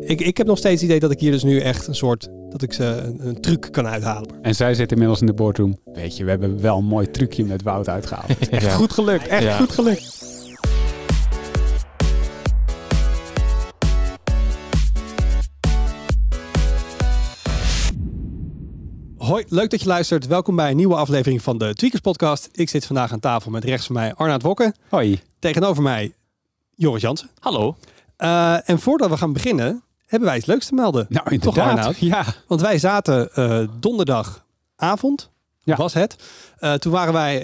Ik, ik heb nog steeds het idee dat ik hier dus nu echt een soort. dat ik ze een, een truc kan uithalen. En zij zit inmiddels in de boardroom. Weet je, we hebben wel een mooi trucje met Wout uitgehaald. echt goed gelukt, echt goed gelukt. Hoi, leuk dat je luistert. Welkom bij een nieuwe aflevering van de Tweakers Podcast. Ik zit vandaag aan tafel met rechts van mij Arnaud Wokke. Hoi. Tegenover mij Joris Jansen. Hallo. Eh, en voordat we gaan beginnen, hebben wij het leuks te melden. Nou, inderdaad. Toch, ja. Want wij zaten uh, donderdagavond, ja. was het. Eh, toen waren wij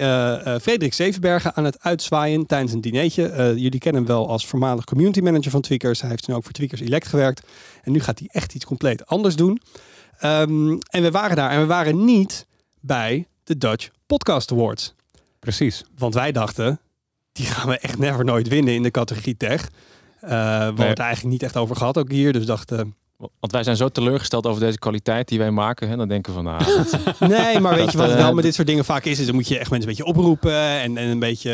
uh, Frederik Zevenbergen aan het uitzwaaien tijdens een dinertje. jullie kennen hem wel als voormalig community manager van Tweakers. Hij heeft nu ook voor Tweakers Elect gewerkt. En nu gaat hij echt iets compleet anders doen. Ehm, en we waren daar en we waren niet bij de Dutch Podcast Awards. Precies. Want wij dachten, die gaan we echt never nooit winnen in de categorie tech. Eh, we hadden het eigenlijk niet echt over gehad ook hier. Dus dachten... Eh, Want wij zijn zo teleurgesteld over deze kwaliteit die wij maken. Dan denken we van, Ah, nee, maar weet je wat het wel met dit soort dingen vaak is? is dus dan moet je echt mensen een beetje oproepen en, en een beetje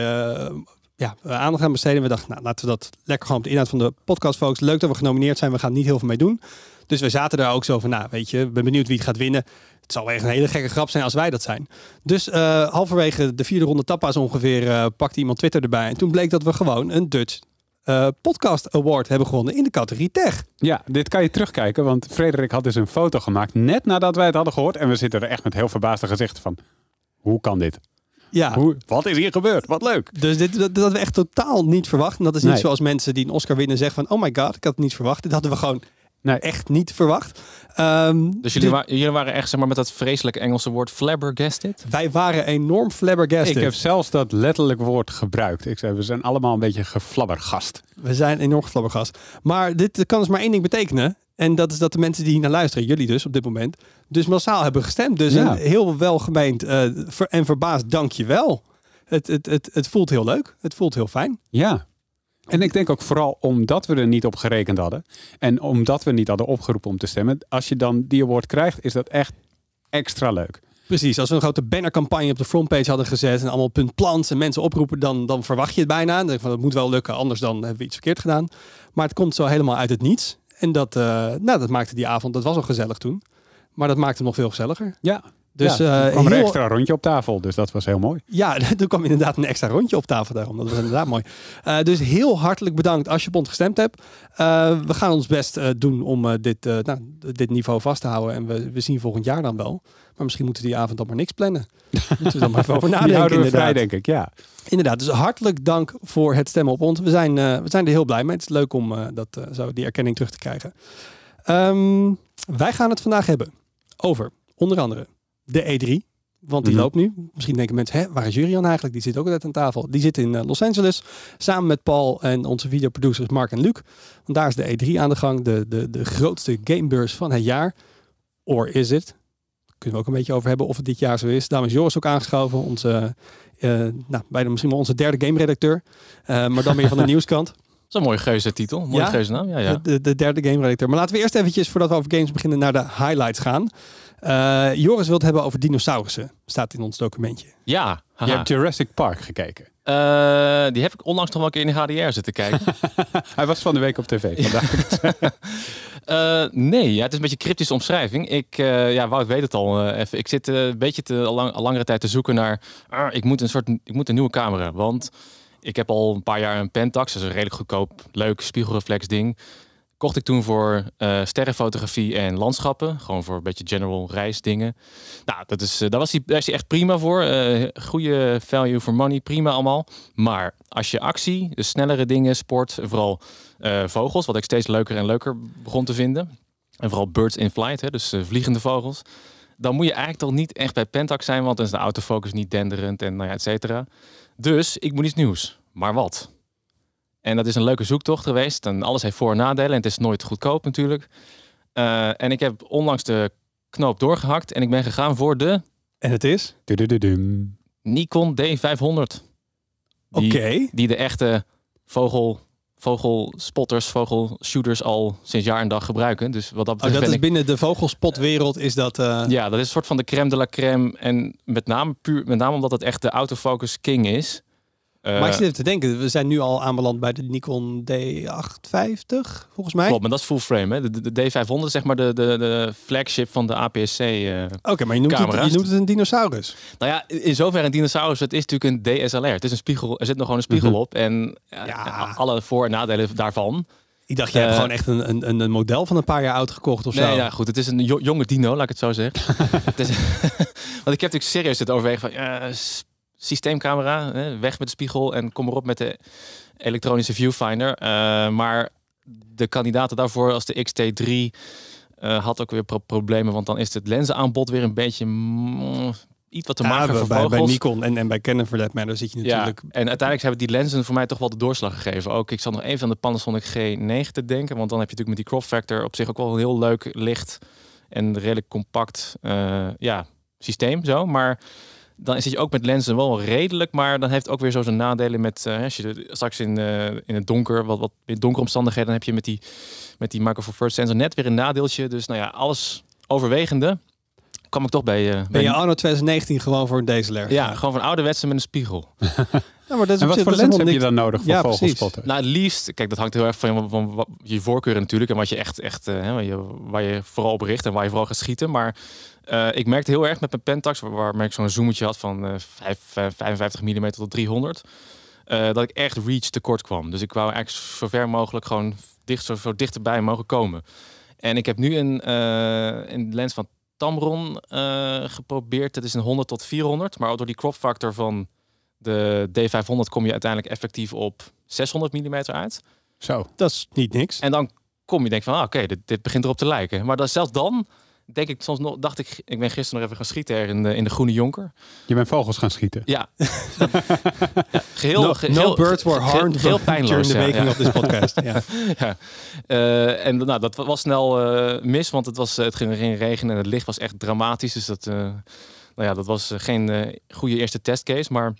ja, aandacht aan besteden. We dachten, nou, laten we dat lekker gewoon op de inhoud van de podcast folks. Leuk dat we genomineerd zijn. We gaan niet heel veel mee doen. Dus we zaten daar ook zo van, nou, weet je, ben benieuwd wie het gaat winnen. Het zal echt een hele gekke grap zijn als wij dat zijn. Dus halverwege de vierde ronde tappa's ongeveer pakte iemand Twitter erbij. En toen bleek dat we gewoon een Dutch eh, Podcast Award hebben gewonnen in de categorie tech. Ja, dit kan je terugkijken, want Frederik had dus een foto gemaakt net nadat wij het hadden gehoord. En we zitten er echt met heel verbaasde gezichten van, hoe kan dit? Ja. Hoe, wat is hier gebeurd? Wat leuk. Dus dit, dat, dat we echt totaal niet verwachten. Dat is niet zoals mensen die een Oscar winnen zeggen van... oh my god, ik had het niet verwacht. Dit hadden we gewoon nee. echt niet verwacht. Ehm, dus jullie, jullie, waren echt zeg maar, met dat vreselijke Engelse woord flabbergasted? Wij waren enorm flabbergasted. Ik heb zelfs dat letterlijk woord gebruikt. Ik zei, we zijn allemaal een beetje geflabbergast. We zijn enorm geflabbergast. Maar dit kan dus maar één ding betekenen. En dat is dat de mensen die hier naar luisteren, jullie dus op dit moment, dus massaal hebben gestemd. Dus een heel welgemeend eh, en verbaasd dankjewel. Het, het, het, het voelt heel leuk. Het voelt heel fijn. Ja, en ik denk ook vooral omdat we er niet op gerekend hadden. En omdat we niet hadden opgeroepen om te stemmen. Als je dan die award krijgt, is dat echt extra leuk. Precies, als we een grote bannercampagne op de frontpage hadden gezet en allemaal punt plant en mensen oproepen, dan, dan verwacht je het bijna. Dan denk van, dat moet wel lukken, anders dan hebben we iets verkeerd gedaan. Maar het komt zo helemaal uit het niets. En dat, eh, nou, dat maakte die avond, dat was al gezellig toen. Maar dat maakte het nog veel gezelliger. Ja, dus, ja, eh, er kwam een extra rondje op tafel, dus dat was heel mooi. Ja, er kwam inderdaad een extra rondje op tafel daarom. Dat was inderdaad mooi. Eh, dus heel hartelijk bedankt als je bond gestemd hebt. Eh, we gaan ons best doen om dit, nou, dit niveau vast te houden. En we, we zien volgend jaar dan wel. Maar misschien moeten we die avond dan maar niks plannen. moeten we dan maar even over nadenken. Die houden we inderdaad. vrij, denk ik, ja. Inderdaad, dus hartelijk dank voor het stemmen op ons. We zijn, we zijn er heel blij mee. Het is leuk om dat, zo die erkenning terug te krijgen. Ehm, wij gaan het vandaag hebben over onder andere de E3. Want die mhm. loopt nu. Misschien denken mensen, hè, waar is Jurian eigenlijk? Die zit ook altijd aan tafel. Die zit in eh, Los Angeles samen met Paul en onze videoproducers Mark en Luc. Want daar is de E3 aan de gang, de, de, de grootste gamebeurs van het jaar. Or is het? Kunnen we ook een beetje over hebben of het dit jaar zo is. Daarom is Joris ook aangeschoven, onze, eh, nou, bijna misschien wel onze derde game-redacteur. Eh, maar dan meer van de nieuwskant. Zo'n mooie geuze titel, mooie ja? geuze naam. Ja, ja. De, de, derde game-redacteur. Maar laten we eerst eventjes, voordat we over games beginnen, naar de highlights gaan. Eh, Joris wil het hebben over dinosaurussen. Staat in ons documentje. Ja. Je hebt Jurassic Park gekeken. Eh, die heb ik onlangs nog wel een keer in de HDR zitten kijken. Hij was van de week op tv vandaag. Eh, nee, ja, het is een beetje cryptische omschrijving. Ik, uh, ja, Wout weet het al even. Ik zit een beetje te, langere tijd te zoeken naar... Ah, ik, moet een soort, ik moet een nieuwe camera, want... Ik heb al een paar jaar een Pentax, dat is een redelijk goedkoop, leuk spiegelreflex ding kocht ik toen voor eh, sterrenfotografie en landschappen. Gewoon voor een beetje general reisdingen. Nou, dat is, eh, daar, was hij, daar is hij echt prima voor. Uh, goede value for money, prima allemaal. Maar als je actie, de dus snellere dingen, sport, vooral vogels, wat ik steeds leuker en leuker begon te vinden. En vooral birds in flight, hè, dus vliegende vogels. Dan moet je eigenlijk toch niet echt bij Pentax zijn, want dan is de autofocus niet denderend en nou ja, et cetera. Dus ik moet iets nieuws. Maar wat? En dat is een leuke zoektocht geweest. En alles heeft voor- en nadelen. En het is nooit goedkoop natuurlijk. Eh, en ik heb onlangs de knoop doorgehakt. En ik ben gegaan voor de... En het is? Nikon D500. Oké. Die de echte vogel vogelspotters, vogelshooters al sinds jaar en dag gebruiken. Dus wat dat oh, betreft. dat is binnen de vogelspotwereld is dat. Eh, ja, dat is een soort van de crème de la crème. En met name puur, met name omdat het echt de autofocus king is. Eh, maar ik zit even te denken, we zijn nu al aanbeland bij de Nikon D850, volgens mij. Klopt, maar dat is full frame. Hè? De, D500 zeg maar de, de, de flagship van de APS-C uh, eh, Oké, maar je noemt, het, een dinosaurus. Nou ja, in zoverre een dinosaurus, het is natuurlijk een DSLR. Het is een spiegel, er zit nog gewoon een spiegel mhm. op en ja. alle voor- en nadelen daarvan. Ik dacht, jij hebt eh, gewoon echt een, een, een model van een paar jaar oud gekocht of nee, zo. ja, goed. Het is een jonge dino, laat ik het zo zeggen. want ik heb natuurlijk serieus het overwegen van... Uh, systeemcamera, weg met de spiegel en kom erop met de elektronische viewfinder. Eh, maar de kandidaten daarvoor als de XT3 eh, had ook weer problemen, want dan is het lenzenaanbod weer een beetje mm, iets wat te maken heeft bij, Nikon en, en bij Canon voor matter zit je natuurlijk... Ja, en uiteindelijk hebben die lenzen voor mij toch wel de doorslag gegeven. Ook ik zat nog even aan de Panasonic G9 te denken, want dan heb je natuurlijk met die crop factor op zich ook wel een heel leuk licht en redelijk compact eh, ja, systeem zo. Maar dan zit je ook met lenzen wel redelijk, maar dan heeft het ook weer zo zijn nadelen met eh, als je straks in, uh, in het donker, wat, wat in donkere omstandigheden, dan heb je met die, met die Micro First sensor net weer een nadeeltje. Dus nou ja, alles overwegende kwam ik toch bij... Eh, je ben je anno 2019 gewoon voor een DSLR? Ja, gewoon van ouderwetse met een spiegel. maar dat is en wat voor lens heb je dan nodig voor ja, vogelspotter? Nou, liefst, kijk, dat hangt heel erg van, je van je voorkeur natuurlijk en wat je echt, echt eh, waar, je, waar je vooral bericht en waar je vooral gaat schieten. Maar eh, ik merkte heel erg met mijn Pentax, waar, ik zo'n zoometje had van uh, 55 mm tot 300, dat ik echt reach tekort kwam. Dus ik wou eigenlijk zo ver mogelijk gewoon dicht, zo, zo dichterbij mogen komen. En ik heb nu een, een lens van Tamron eh, geprobeerd. Het is een 100 tot 400, maar door die crop factor van de D500 kom je uiteindelijk effectief op 600 mm uit. Zo, dat is niet niks. En dan kom je denk van, ah, oké, dit, dit, begint erop te lijken. Maar dan, zelfs dan denk ik soms nog, dacht ik, ik ben gisteren nog even gaan schieten er in de, in de Groene Jonker. Je bent vogels gaan schieten? Ja. ja geheel, no, geheel, no birds were harmed geheel, de making ja, of this podcast. ja. Eh, en nou, dat was snel eh, mis, want het, was, eh, het ging, ging regenen en het licht was echt dramatisch. Dus dat, nou ja, dat was geen goede eerste testcase, maar...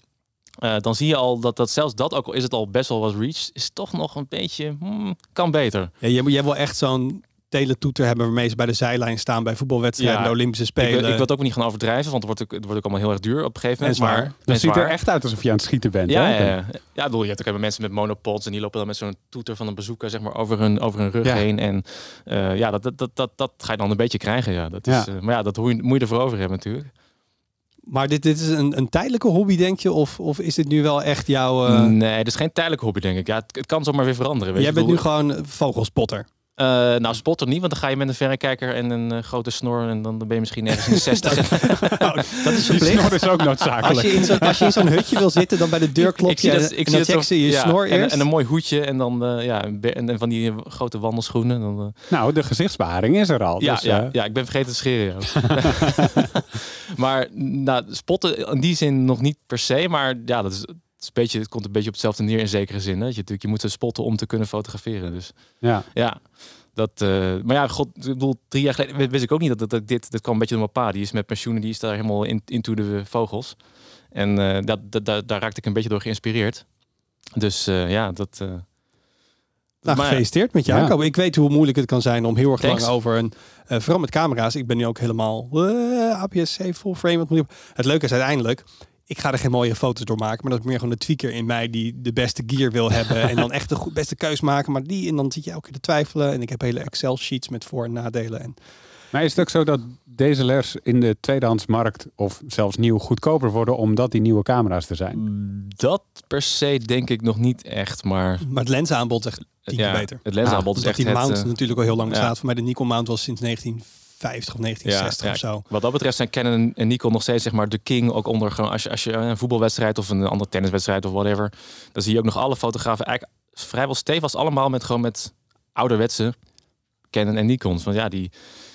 dan zie je al dat, dat zelfs dat, ook al is het al best wel wat reach, is toch nog een beetje, hmm, kan beter. Ja, je jij wil echt zo'n toeter hebben waarmee ze bij de zijlijn staan bij voetbalwedstrijden, de Olympische Spelen. Ik, ik, wil ook niet gaan overdrijven, want het wordt ook, het wordt ook allemaal heel erg duur op een gegeven moment. maar, maar dat ziet er echt uit alsof je aan het schieten bent. Ja, ja, ja. ja bedoel, je hebt ook hebben mensen met monopots en die lopen dan met zo'n toeter van een bezoeker zeg maar, over, hun, over hun rug heen. En eh, ja, dat, dat, dat, dat, dat ga je dan een beetje krijgen. Ja. Dat is, eh, maar ja, dat hoe je, moet je ervoor over hebben natuurlijk. Maar dit, dit is een, een tijdelijke hobby, denk je? Of, of is dit nu wel echt jouw... Eh, nee, het is geen tijdelijke hobby, denk ik. Ja, het, het kan zomaar weer veranderen. Weet Jij je bent nu gewoon vogelspotter. Uh, nou, spotten niet, want dan ga je met een verrekijker en een eh, grote snor en dan ben je misschien ergens in de 60. dat, dat is verplicht. Die is ook noodzakelijk. Als je in, als je zo'n hutje wil zitten, dan bij de deur klop je en, dat, je snor eerst. En, een mooi hoedje en dan eh, ja, en, van die grote wandelschoenen. Dan, nou, de gezichtsbaring is er al. Ja, dus, ja, ja, ik ben vergeten te scheren. maar nou, spotten in die zin nog niet per se, maar ja, dat is het, beetje, het komt een beetje op hetzelfde neer in zekere zin. Hè? Je, natuurlijk, je moet ze spotten om te kunnen fotograferen. Dus ja, ja dat, eh, maar ja, god, ik bedoel, drie jaar geleden wist ik ook niet dat, dat, dat dit, dit kwam een beetje door mijn pa. Die is met pensioenen, die is daar helemaal in, into de vogels. En eh, dat, dat, daar, daar raakte ik een beetje door geïnspireerd. Dus eh, ja, dat... Uh, nou, maar, gefeliciteerd met jou. Ja. Ik weet hoe moeilijk het kan zijn om heel erg lang over een... vooral met camera's. Ik ben nu ook helemaal APS-C, full frame. Het leuke is uiteindelijk, ik ga er geen mooie foto's door maken. Maar dat is meer gewoon de tweaker in mij die de beste gear wil hebben. en dan echt de goed, beste keus maken. Maar die, en dan zit je elke keer te twijfelen. En ik heb hele Excel-sheets met voor- en nadelen. En... Maar is het ook zo dat deze les in de tweedehandsmarkt of zelfs nieuw goedkoper worden omdat die nieuwe camera's er zijn? Dat per se denk ik nog niet echt, maar... Maar het lensaanbod is echt tien ja, keer beter. Het lensaanbod ah, is echt die mount eh, natuurlijk al heel lang bestaat. Voor mij de Nikon mount was sinds 19 50 of 1960 ja, of zo. Wat dat betreft zijn Canon en Nikon nog steeds zeg maar de king. Ook onder gewoon als je, als je een voetbalwedstrijd of een andere tenniswedstrijd of whatever. Dan zie je ook nog alle fotografen eigenlijk vrijwel was allemaal met gewoon met ouderwetse Canon en Nikons. Want ja, die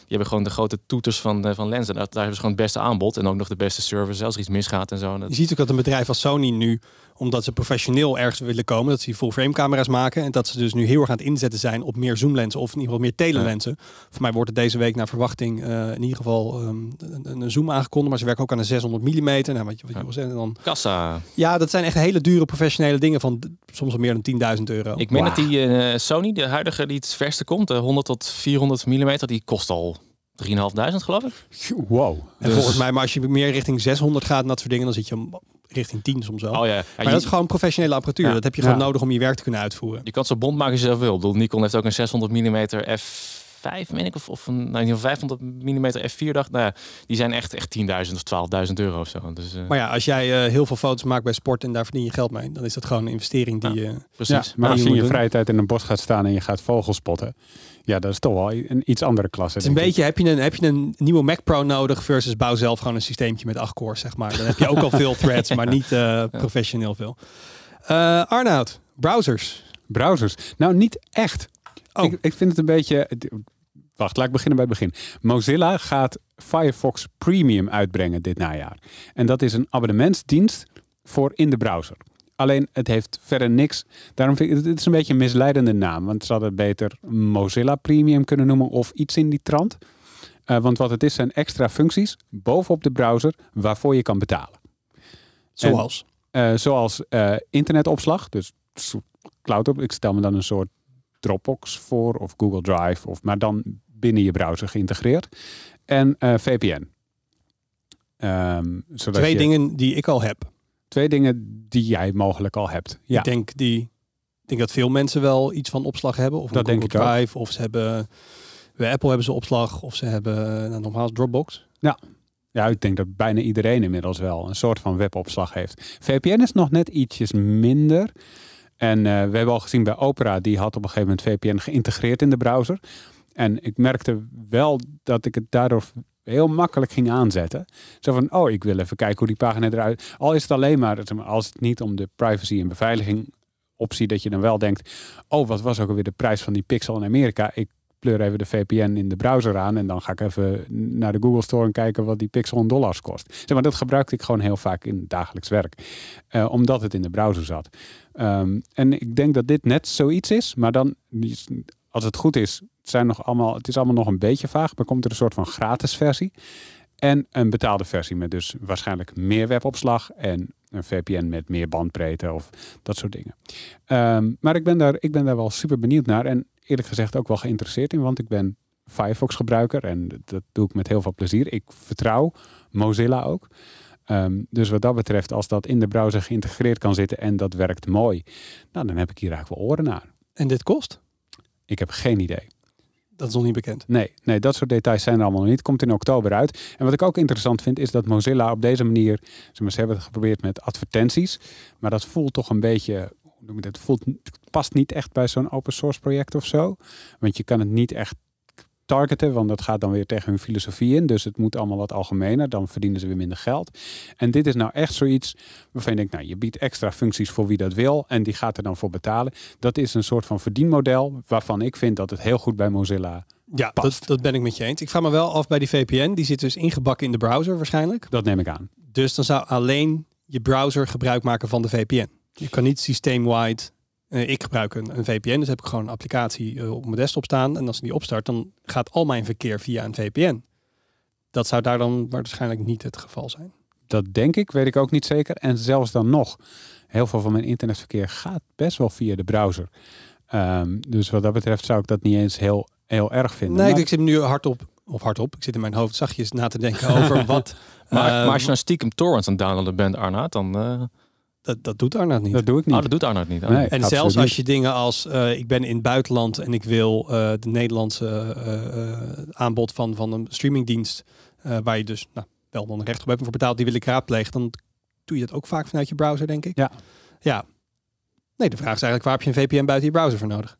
hebben gewoon de grote toeters van, eh, van lenzen daar, hebben ze gewoon het beste aanbod. En ook nog de beste service, zelfs iets misgaat en zo. Je ziet ook dat een bedrijf als Sony nu, omdat ze professioneel ergens willen komen, dat ze full-frame camera's maken. En dat ze dus nu heel erg aan het inzetten zijn op meer zoomlenzen of in ieder geval meer telelenzen Voor mij wordt er deze week naar verwachting eh, in ieder geval ehm, een, zoom aangekondigd. Maar ze werken ook aan een 600 mm. Nou, wat, je, wat je dan... Kassa. Ja, dat zijn echt hele dure professionele dingen van soms al meer dan 10.000 euro. Ik meen dat die eh, Sony, de huidige die het verste komt, de 100 tot 400 mm, die kost al 3.500 geloof ik. Wow. En dus- volgens mij, maar als je meer richting 600 gaat en dat soort dingen, dan zit je richting 10 soms wel. Oh, maar dat is gewoon professionele apparatuur. Dat heb je gewoon nodig om je werk te kunnen uitvoeren. Je kan zo bond maken als je zelf wil. Ik bedoel, Nikon heeft ook een 600 mm f5, ik, of, of een nou, 500 mm f4 dacht. Nou, die zijn echt, echt 10.000 of 12.000 euro of zo. Dus, eh, Maar ja, als jij eh, heel veel foto's maakt bij sport en daar verdien je geld mee, dan is dat gewoon een investering die je. Eh, precies. maar als je in je vrije tijd in een bos gaat staan en je gaat vogels spotten ja, dat is toch wel een iets andere klasse. Het is een beetje, heb je een, heb je een nieuwe Mac Pro nodig versus bouw zelf gewoon een systeemtje met acht cores, zeg maar. Dan heb je ook al veel threads, maar niet eh, professioneel veel. Uh, Arnoud, browsers. Browsers. Nou, niet echt. Oh. Ik, ik vind het een beetje... Wacht, laat ik beginnen bij het begin. Mozilla gaat Firefox Premium uitbrengen dit najaar. En dat is een abonnementsdienst voor in de browser. Alleen het heeft verder niks. Daarom vind ik het is een beetje een misleidende naam. Want ze hadden het beter Mozilla Premium kunnen noemen of iets in die trant. Eh, want wat het is zijn extra functies bovenop de browser waarvoor je kan betalen. Zoals? Eh, zoals eh, internetopslag. Dus cloud op. Ik stel me dan een soort Dropbox voor of Google Drive. Of, maar dan binnen je browser geïntegreerd. En VPN. Ehm, Twee dingen die ik al heb twee dingen die jij mogelijk al hebt. Ja. Ik denk die, ik denk dat veel mensen wel iets van opslag hebben. Of dat denk ik Drive, of ze hebben bij Apple hebben ze opslag, of ze hebben eh, nou, nogmaals Dropbox. Ja. Ja, ik denk dat bijna iedereen inmiddels wel een soort van webopslag heeft. VPN is nog net ietsjes minder. En eh, we hebben al gezien bij Opera, die had op een gegeven moment VPN geïntegreerd in de browser. En ik merkte wel dat ik het daardoor heel makkelijk ging aanzetten. Zo van, oh, ik wil even kijken hoe die pagina eruit... Al is het alleen maar, als het niet om de privacy en beveiliging optie... dat je dan wel denkt, oh, wat was ook alweer de prijs van die pixel in Amerika? Ik pleur even de VPN in de browser aan... en dan ga ik even naar de Google Store en kijken wat die pixel in dollars kost. Zeg maar, dat gebruikte ik gewoon heel vaak in dagelijks werk. Eh, omdat het in de browser zat. Ehm, en ik denk dat dit net zoiets is, maar dan... Als het goed is, het, zijn nog allemaal, het is allemaal nog een beetje vaag. Maar komt er een soort van gratis versie. En een betaalde versie met dus waarschijnlijk meer webopslag en een VPN met meer bandbreedte of dat soort dingen. Ehm, maar ik ben, daar, ik ben daar wel super benieuwd naar en eerlijk gezegd ook wel geïnteresseerd in, want ik ben Firefox gebruiker en dat doe ik met heel veel plezier. Ik vertrouw Mozilla ook. Ehm, dus wat dat betreft, als dat in de browser geïntegreerd kan zitten en dat werkt mooi, nou, dan heb ik hier eigenlijk wel oren naar. En dit kost? Ik heb geen idee dat is nog niet bekend. Nee, nee, dat soort details zijn er allemaal nog niet. Komt in oktober uit. En wat ik ook interessant vind, is dat Mozilla op deze manier. Ze hebben het geprobeerd met advertenties. Maar dat voelt toch een beetje. Hoe noem je dat? Voelt, past niet echt bij zo'n open source project of zo. Want je kan het niet echt targeten, want dat gaat dan weer tegen hun filosofie in. Dus het moet allemaal wat algemener, dan verdienen ze weer minder geld. En dit is nou echt zoiets waarvan je denkt, nou, je biedt extra functies voor wie dat wil en die gaat er dan voor betalen. Dat is een soort van verdienmodel waarvan ik vind dat het heel goed bij Mozilla ja, dat, dat, ben ik met je eens. Ik vraag me wel af bij die VPN. Die zit dus ingebakken in de browser waarschijnlijk. Dat neem ik aan. Dus dan zou alleen je browser gebruik maken van de VPN. Je kan niet systeemwide eh, ik gebruik een, een, VPN, dus heb ik gewoon een applicatie eh, op mijn desktop staan. En als ik die opstart, dan gaat al mijn verkeer via een VPN. Dat zou daar dan waarschijnlijk niet het geval zijn. Dat denk ik, weet ik ook niet zeker. En zelfs dan nog, heel veel van mijn internetverkeer gaat best wel via de browser. Ehm, dus wat dat betreft zou ik dat niet eens heel, heel erg vinden. Nee, ik zit nu hardop, of hardop, ik zit in mijn hoofd zachtjes na te denken over wat... maar, als je eh, nou stiekem torrents aan downloaden bent, Arnaat, dan... Dat, dat doet Arnoud niet. Dat doe ik niet. Oh, dat doet Arnoud niet. en zelfs als je dingen als eh, ik ben in het buitenland en ik wil eh, de Nederlandse eh, aanbod van, van een streamingdienst, waar je dus nou, wel dan recht op hebt voor betaald, die wil ik raadplegen, dan doe je dat ook vaak vanuit je browser, denk ik. Ja. ja. Nee, de vraag is eigenlijk, waar heb je een VPN buiten je browser voor nodig?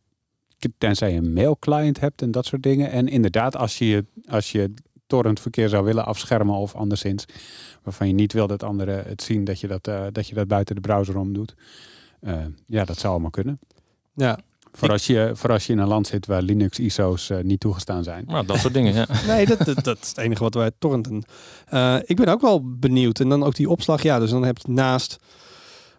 Tenzij je een mailclient hebt en dat soort dingen. En inderdaad, als je, als je Torrent-verkeer zou willen afschermen of anderszins. Waarvan je niet wil dat anderen het zien dat je dat, eh, dat, je dat buiten de browser om doet. Eh, ja, dat zou allemaal kunnen. Ja. Voor als, je, voor als je in een land zit waar Linux ISO's eh, niet toegestaan zijn. Maar nou, dat soort dingen, ja. nee, dat, dat, dat, is het enige wat wij torrenten. ik ben ook wel benieuwd. En dan ook die opslag. Ja, dus dan heb je naast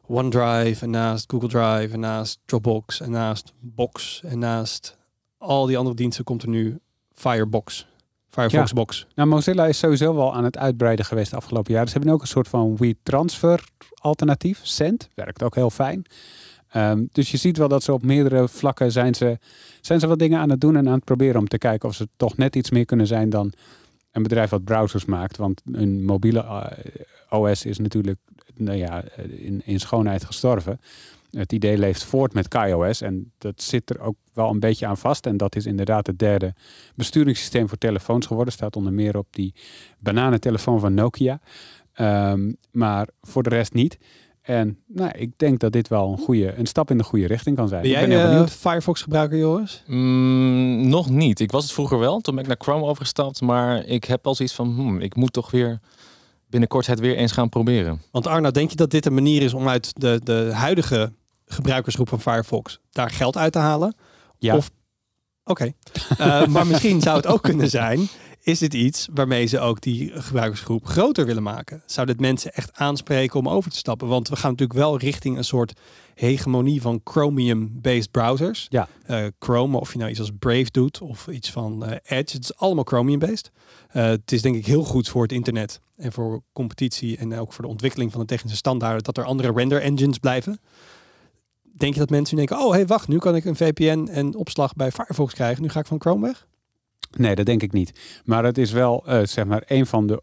OneDrive en naast Google Drive en naast Dropbox en naast Box en naast al die andere diensten komt er nu Firebox. Firefox Nou, Mozilla is sowieso wel aan het uitbreiden geweest de afgelopen jaar. Ze hebben ook een soort van transfer alternatief. Cent werkt ook heel fijn. Ehm, dus je ziet wel dat ze op meerdere vlakken zijn ze, zijn ze wat dingen aan het doen en aan het proberen om te kijken of ze toch net iets meer kunnen zijn dan een bedrijf wat browsers maakt. Want een mobiele eh, OS is natuurlijk nou ja, eh, in, in schoonheid gestorven. Het idee leeft voort met KaiOS en dat zit er ook wel een beetje aan vast. En dat is inderdaad het derde besturingssysteem voor telefoons geworden. Staat onder meer op die bananentelefoon van Nokia. Ehm, maar voor de rest niet. En nou, ik denk dat dit wel een, goede, een stap in de goede richting kan zijn. Ben jij ik ben heel eh, benieuwd. Firefox gebruiker, Joris? Mm, nog niet. Ik was het vroeger wel. Toen ben ik naar Chrome overgestapt. Maar ik heb al zoiets van, hmm, ik moet toch weer binnenkort het weer eens gaan proberen. Want Arno, denk je dat dit een manier is om uit de, de huidige gebruikersgroep van Firefox daar geld uit te halen? Ja. Of Oké. Eh, maar misschien zou het ook kunnen zijn: is dit iets waarmee ze ook die gebruikersgroep groter willen maken? Zou dit mensen echt aanspreken om over te stappen? Want we gaan natuurlijk wel richting een soort hegemonie van Chromium-based browsers. Ja. Eh, Chrome, of je nou iets als Brave doet of iets van eh, Edge, het is allemaal Chromium-based. het is denk ik heel goed voor het internet en voor competitie en ook voor de ontwikkeling van de technische standaarden dat er andere render engines blijven denk je dat mensen denken, oh hey, wacht, nu kan ik een VPN en opslag bij Firefox krijgen. Nu ga ik van Chrome weg? Nee, dat denk ik niet. Maar het is wel eh, zeg maar een van de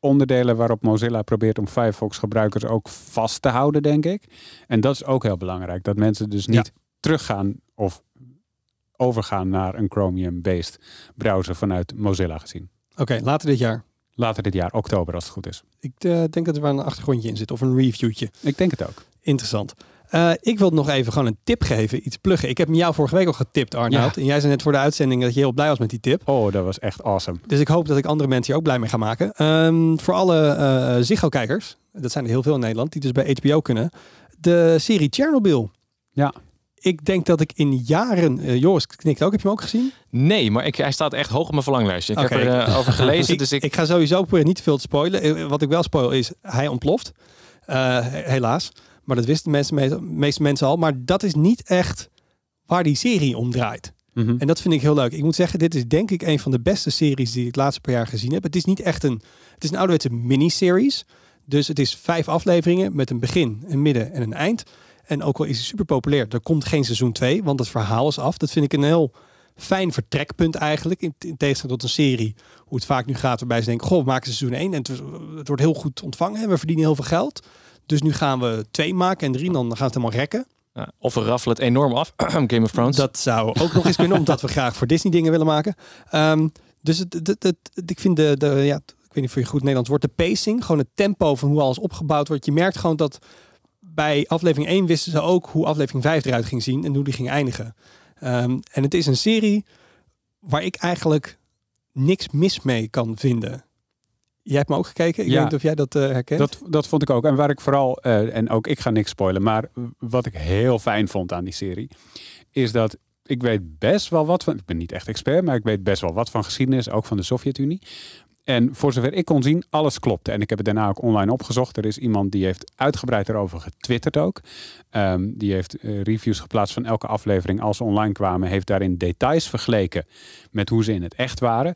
onderdelen waarop Mozilla probeert om Firefox gebruikers ook vast te houden, denk ik. En dat is ook heel belangrijk. Dat mensen dus niet teruggaan of overgaan naar een Chromium-based browser vanuit Mozilla gezien. Oké, later dit jaar. Later dit jaar, oktober als het goed is. Ik eh, denk dat er wel een achtergrondje in zit of een reviewtje. Ik denk het ook. Interessant. Eh, ik wil nog even gewoon een tip geven, iets pluggen. Ik heb hem jou vorige week al getipt, Arnoud. En jij zei net voor de uitzending dat je heel blij was met die tip. Oh, dat was echt awesome. Dus ik hoop dat ik andere mensen hier ook blij mee ga maken. Ehm, voor alle uh, Ziggo-kijkers, dat zijn er heel veel in Nederland, die dus bij HBO kunnen. De serie Chernobyl. Ja. Ik denk dat ik in jaren... Uh, Joris knikt ook. Heb je hem ook gezien? Nee, maar hij staat echt hoog op mijn verlanglijstje. Ik heb er over gelezen, dus ik... ik... ga sowieso proberen niet te veel te spoilen. Wat ik wel spoil is, hij ontploft. helaas. Maar dat wisten de meeste mensen al. Maar dat is niet echt waar die serie om draait. Mhm. En dat vind ik heel leuk. Ik moet zeggen, dit is denk ik een van de beste series die ik het laatste paar jaar gezien heb. Het is niet echt een. Het is een ouderwetse miniseries. Dus het is vijf afleveringen met een begin, een midden en een eind. En ook al is het super populair, er komt geen seizoen 2, want het verhaal is af. Dat vind ik een heel fijn vertrekpunt eigenlijk. In, tegenstelling tot een serie, hoe het vaak nu gaat, waarbij ze denken: Goh, we maken seizoen 1 en het, het wordt heel goed ontvangen en we verdienen heel veel geld. Dus nu gaan we twee maken en drie, dan gaan we het helemaal rekken. Ja, of we raffelen het enorm af, Game of Thrones. Dat zou ook nog eens kunnen, omdat we graag voor Disney dingen willen maken. Ehm, dus het, het, ik vind de, de ja, ik weet niet of je goed Nederlands wordt, de pacing, gewoon het tempo van hoe alles opgebouwd wordt. Je merkt gewoon dat bij aflevering 1 wisten ze ook hoe aflevering 5 eruit ging zien en hoe die ging eindigen. Ehm, en het is een serie waar ik eigenlijk niks mis mee kan vinden. Jij hebt me ook gekeken. Ik weet niet of jij dat uh, herkent. Dat, dat vond ik ook. En waar ik vooral, eh, en ook ik ga niks spoilen, maar wat ik heel fijn vond aan die serie, is dat ik weet best wel wat van. Ik ben niet echt expert, maar ik weet best wel wat van geschiedenis, ook van de Sovjet-Unie. En voor zover ik kon zien, alles klopte. En ik heb het daarna ook online opgezocht. Er is iemand die heeft uitgebreid erover getwitterd ook. Ehm, die heeft eh, reviews geplaatst van elke aflevering als ze online kwamen. Heeft daarin details vergeleken met hoe ze in het echt waren.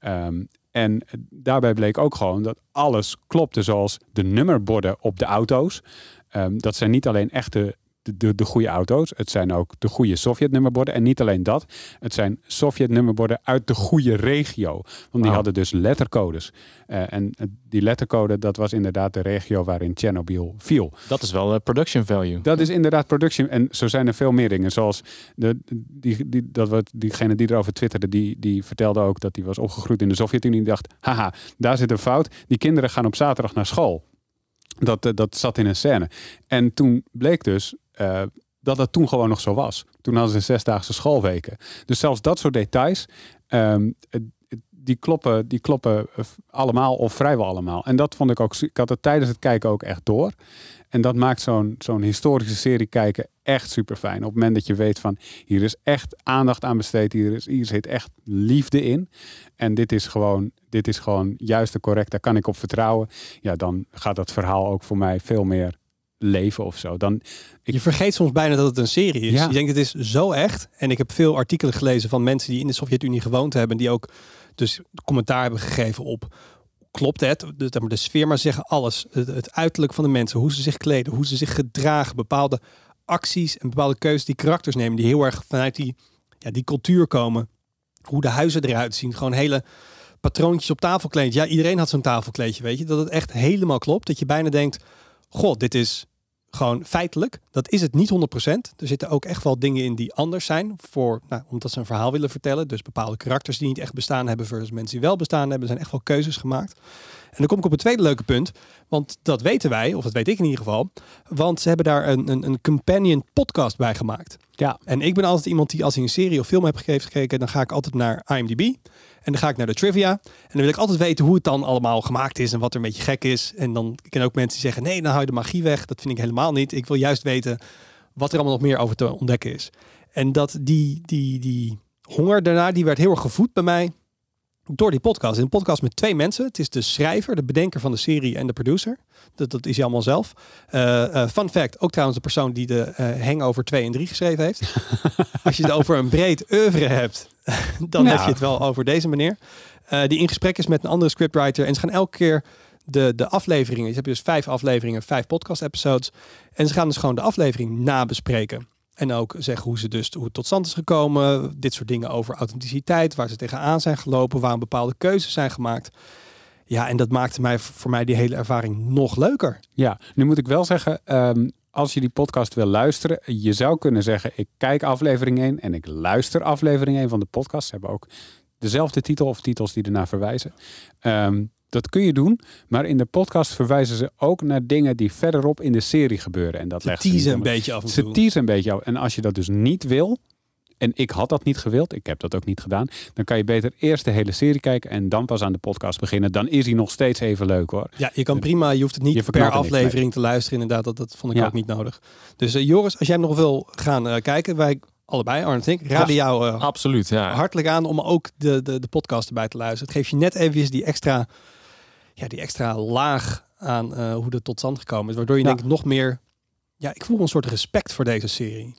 Um, en daarbij bleek ook gewoon dat alles klopte, zoals de nummerborden op de auto's. Ehm, dat zijn niet alleen echte de, de, goede auto's. Het zijn ook de goede Sovjet-nummerborden. En niet alleen dat, het zijn Sovjet-nummerborden uit de goede regio. Want die hadden dus lettercodes. Eh, en eh, die lettercode, dat was inderdaad de regio waarin Tsjernobyl viel. Dat is wel uh, production value. Dat is inderdaad production. En zo zijn er veel meer dingen. Zoals de, die, die, dat wat, diegene die erover twitterde, die, die vertelde ook dat hij was opgegroeid in de Sovjet-Unie. Die dacht, haha, daar zit een fout. Die kinderen gaan op zaterdag naar school. Dat, dat zat in een scène. En toen bleek dus eh, dat dat toen gewoon nog zo was. Toen hadden ze zesdaagse schoolweken. Dus zelfs dat soort details, ehm, die, kloppen, die kloppen eh, allemaal of vrijwel allemaal. En dat vond ik ook, ik had het tijdens het kijken ook echt door. En dat maakt zo'n historische serie kijken echt super fijn. Op het moment dat je weet van hier is echt aandacht aan besteed, hier, is, hier zit echt liefde in. En dit is gewoon, dit is gewoon juist en correct, daar kan ik op vertrouwen. Ja, dan gaat dat verhaal ook voor mij veel meer leven of zo. Dan, Je vergeet soms bijna dat het een serie is. Ja. Je denkt het is zo echt. En ik heb veel artikelen gelezen van mensen die in de Sovjet-Unie gewoond hebben. Die ook dus commentaar hebben gegeven op klopt het. De, de sfeer maar zeggen alles. Het, uiterlijk van de mensen. Hoe ze zich kleden. Hoe ze zich gedragen. Bepaalde acties en bepaalde keuzes die karakters nemen. Die heel erg vanuit die, ja, die cultuur komen. Hoe de huizen eruit zien. Gewoon hele patroontjes op tafelkleed. Ja, iedereen had zo'n tafelkleedje, weet je. Dat het echt helemaal klopt. Dat je bijna denkt, goh, dit is gewoon feitelijk. Dat is het niet 100%. Er zitten ook echt wel dingen in die anders zijn. Voor, nou, omdat ze een verhaal willen vertellen. Dus bepaalde karakters die niet echt bestaan hebben versus mensen die wel bestaan hebben. zijn echt wel keuzes gemaakt. En dan kom ik op een tweede leuke punt. Want dat weten wij, of dat weet ik in ieder geval. Want ze hebben daar een, een, een companion podcast bij gemaakt. Ja. En ik ben altijd iemand die als ik een serie of film heb gekeken, dan ga ik altijd naar IMDb. En dan ga ik naar de trivia. En dan wil ik altijd weten hoe het dan allemaal gemaakt is en wat er een beetje gek is. En dan ken ook mensen die zeggen, nee, dan hou je de magie weg. Dat vind ik helemaal niet. Ik wil juist weten wat er allemaal nog meer over te ontdekken is. En dat die, die, die honger daarna, die werd heel erg gevoed bij mij door die podcast. Een podcast met twee mensen. Het is de schrijver, de bedenker van de serie en de producer. Dat, dat is hij allemaal zelf. Eh, eh, fun fact, ook trouwens de persoon die de uh, Hangover 2 en 3 geschreven heeft. Als je het over een breed oeuvre hebt, dan nou. heb je het wel over deze meneer. die in gesprek is met een andere scriptwriter. En ze gaan elke keer de, de afleveringen. Dus je hebt dus vijf afleveringen, vijf podcast episodes. En ze gaan dus gewoon de aflevering nabespreken. En ook zeggen hoe ze dus hoe het tot stand is gekomen. Dit soort dingen over authenticiteit, waar ze tegenaan zijn gelopen, waarom bepaalde keuzes zijn gemaakt. Ja, en dat maakte mij, voor mij die hele ervaring nog leuker. Ja, nu moet ik wel zeggen, ehm, als je die podcast wil luisteren, je zou kunnen zeggen, ik kijk aflevering 1 en ik luister aflevering 1 van de podcast. Ze hebben ook dezelfde titel of titels die ernaar verwijzen. Um, dat kun je doen, maar in de podcast verwijzen ze ook naar dingen die verderop in de serie gebeuren. En dat ze een beetje af en toe. Ze teasen een beetje af. En als je dat dus niet wil, en ik had dat niet gewild, ik heb dat ook niet gedaan, dan kan je beter eerst de hele serie kijken en dan pas aan de podcast beginnen. Dan is hij nog steeds even leuk hoor. Ja, je kan dus prima, je hoeft het niet per aflevering te luisteren inderdaad, dat, dat vond ik ook niet nodig. Dus eh, Joris, als jij nog wil gaan eh, kijken, wij allebei, Arne en ik, raden jou eh, absoluut, ja. hartelijk aan om ook de, de, de podcast erbij te luisteren. Het geeft je net even die extra ja, die extra laag aan eh, hoe dat tot stand gekomen is. Waardoor je ja. denk ik nog meer... Ja, ik voel een soort respect voor deze serie.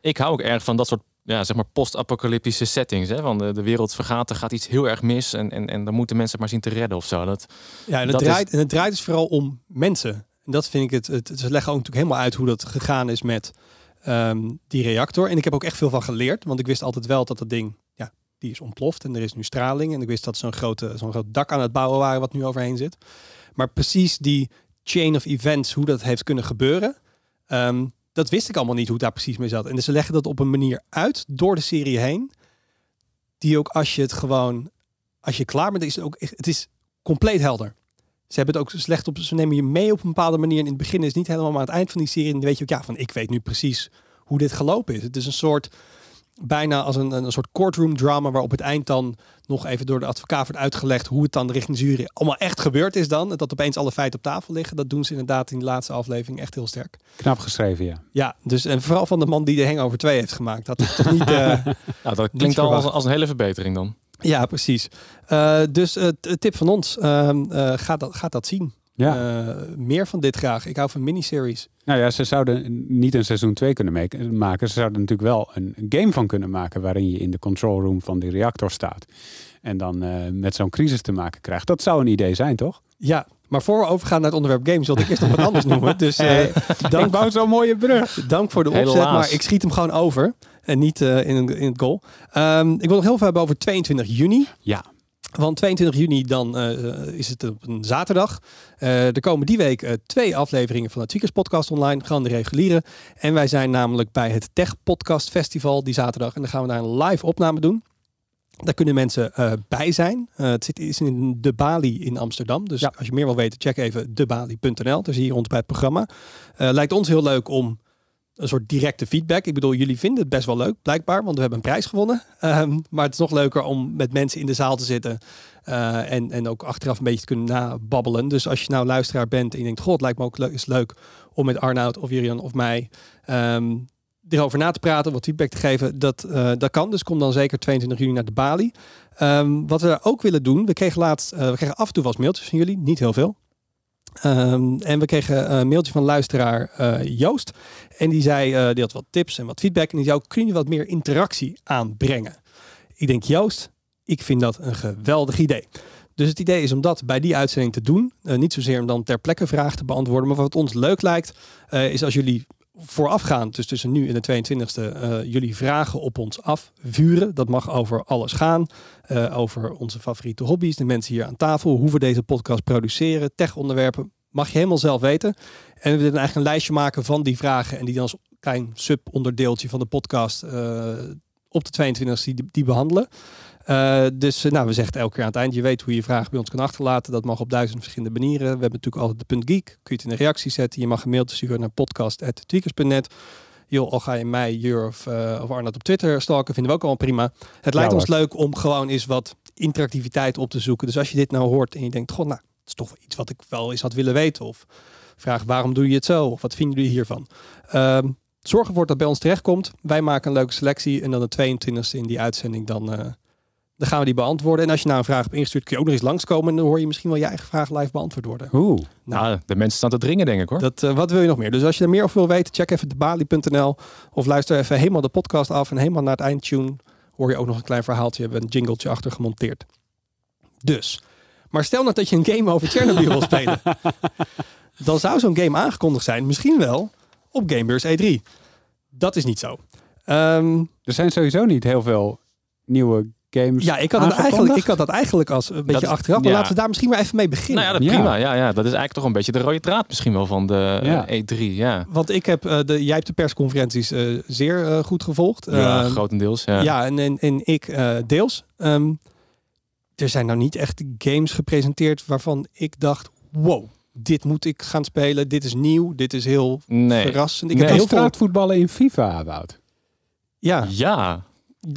Ik hou ook erg van dat soort ja, zeg maar post-apocalyptische settings. Hè? Van de, de wereld vergaat, er gaat iets heel erg mis. En, en, en dan moeten mensen maar zien te redden of zo. Dat, ja, en het, draait, en het draait dus vooral om mensen. En dat vind ik het, het. Ze leggen ook natuurlijk helemaal uit hoe dat gegaan is met ehm, die reactor. En ik heb ook echt veel van geleerd. Want ik wist altijd wel dat dat ding die is ontploft en er is nu straling. En ik wist dat ze zo'n grote, zo'n groot dak aan het bouwen waren wat nu overheen zit. Maar precies die chain of events, hoe dat heeft kunnen gebeuren, ehm, dat wist ik allemaal niet hoe het daar precies mee zat. En dus ze leggen dat op een manier uit door de serie heen, die ook als je het gewoon, als je klaar bent, is het ook, het is compleet helder. Ze hebben het ook slecht op, ze nemen je mee op een bepaalde manier. in het begin is het niet helemaal, maar aan het eind van die serie, dan weet je ook, ja, van ik weet nu precies hoe dit gelopen is. Het is een soort bijna als een, een soort courtroom drama, waar op het eind dan nog even door de advocaat wordt uitgelegd hoe het dan richting jury allemaal echt gebeurd is dan. Dat opeens alle feiten op tafel liggen. Dat doen ze inderdaad in de laatste aflevering echt heel sterk. Knap geschreven, ja. Ja, dus en vooral van de man die de Hangover 2 heeft gemaakt. Dat, toch niet, nou, dat klinkt al als, een hele verbetering dan. Ja, precies. Eh, dus uh, tip van ons, uh, dat, ga dat zien. Ja. Eh, meer van dit graag. Ik hou van miniseries. Nou ja, ze zouden niet een seizoen 2 kunnen maken. Ze zouden natuurlijk wel een game van kunnen maken waarin je in de control room van die reactor staat. En dan eh, met zo'n crisis te maken krijgt. Dat zou een idee zijn, toch? Ja, maar voor we overgaan naar het onderwerp games, wilde ik eerst nog wat anders noemen. Dus eh, dank, ik bouw zo'n mooie brug. Dank voor de opzet, maar ik schiet hem gewoon over. En niet in, in, het goal. Ehm, ik wil nog heel veel hebben over 22 juni. Ja. Want 22 juni dan eh, eh, is het op een zaterdag. Eh, er komen die week twee afleveringen van het Ziekerspodcast online. Gewoon de reguliere. En wij zijn namelijk bij het Tech Podcast Festival die zaterdag. En dan gaan we daar een live opname doen. Daar kunnen mensen bij zijn. het zit, is in de Bali in Amsterdam. Dus als je meer wil weten, check even debali.nl. Daar zie je ons bij het programma. lijkt ons heel leuk om een soort directe feedback. Ik bedoel, jullie vinden het best wel leuk, blijkbaar, want we hebben een prijs gewonnen. Ehm, maar het is nog leuker om met mensen in de zaal te zitten eh, en, en ook achteraf een beetje te kunnen nababbelen. Dus als je nou luisteraar bent en je denkt, god, lijkt me ook leuk, is leuk om met Arnoud of Jurian of mij ehm, erover na te praten, wat feedback te geven, dat, eh, dat kan. Dus kom dan zeker 22 juni naar de Bali. Ehm, wat we ook willen doen, we kregen laatst, eh, we kregen af en toe wel mailtjes van jullie, niet heel veel. Ehm, en we kregen eh, een mailtje van luisteraar eh, Joost. En die zei, uh, die had wat tips en wat feedback. En die zou kun je wat meer interactie aanbrengen? Ik denk, Joost, ik vind dat een geweldig idee. Dus het idee is om dat bij die uitzending te doen. niet zozeer om dan ter plekke vragen te beantwoorden. Maar wat ons leuk lijkt, is als jullie voorafgaand, dus tussen nu en de 22e, eh, jullie vragen op ons afvuren. Dat mag over alles gaan. Eh, over onze favoriete hobby's, de mensen hier aan tafel, hoe we deze podcast produceren, tech-onderwerpen. Mag je helemaal zelf weten. En we willen eigenlijk een lijstje maken van die vragen en die dan als klein sub-onderdeeltje van de podcast eh, op de 22e die, die behandelen. Eh, dus eh, nou, we zeggen elke keer aan het eind, je weet hoe je vraag bij ons kan achterlaten. Dat mag op duizend verschillende manieren. We hebben natuurlijk altijd de punt geek. Kun je het in de reactie zetten. Je mag een mailtje sturen naar podcast.tweakers.net. Joh, al ga je mij, Jur of, uh, of Arnold op Twitter stalken, vinden we ook allemaal prima. Het lijkt ons leuk om gewoon eens wat interactiviteit op te zoeken. Dus als je dit nou hoort en je denkt, god, nou, het is toch iets wat ik wel eens had willen weten. Of vraag, waarom doe je het zo? Of wat vinden jullie hiervan? Ehm, zorg ervoor dat bij ons terechtkomt. Wij maken een leuke selectie en dan de 22e in die uitzending dan... Dan gaan we die beantwoorden. En als je nou een vraag hebt ingestuurd, kun je ook nog eens langskomen. En dan hoor je misschien wel je eigen vraag live beantwoord worden. Hoe? Nou. nou, de mensen staan te dringen, denk ik hoor. Dat, eh, wat wil je nog meer? Dus als je er meer over wil weten, check even de Bali.nl Of luister even helemaal de podcast af. En helemaal naar het eindtune hoor je ook nog een klein verhaaltje. hebben een jingletje achter gemonteerd. Dus, maar stel nou dat je een game over Chernobyl wil spelen. Dan zou zo'n game aangekondigd zijn, misschien wel, op Gamebeurs E3. Dat is niet zo. Ehm, er zijn sowieso niet heel veel nieuwe games. Ja, ik had, het eigenlijk, ik had dat eigenlijk als een beetje achteraf. Maar laten we daar misschien maar even mee beginnen. Nou ja, dat prima. Ja. ja. dat is eigenlijk toch een beetje de rode draad misschien wel van de E3. Eh, e ja. Want ik heb, eh, de, jij hebt de persconferenties eh, zeer goed gevolgd. Ja, ehm, grotendeels. Ja, ja en, en, ik deels. Ehm, er zijn nou niet echt games gepresenteerd waarvan ik dacht, wow, dit moet ik gaan spelen. Dit is nieuw. Dit is heel verrassend. Ik nee, heb heel straatvoetballen in FIFA, Wout. Ja. Ja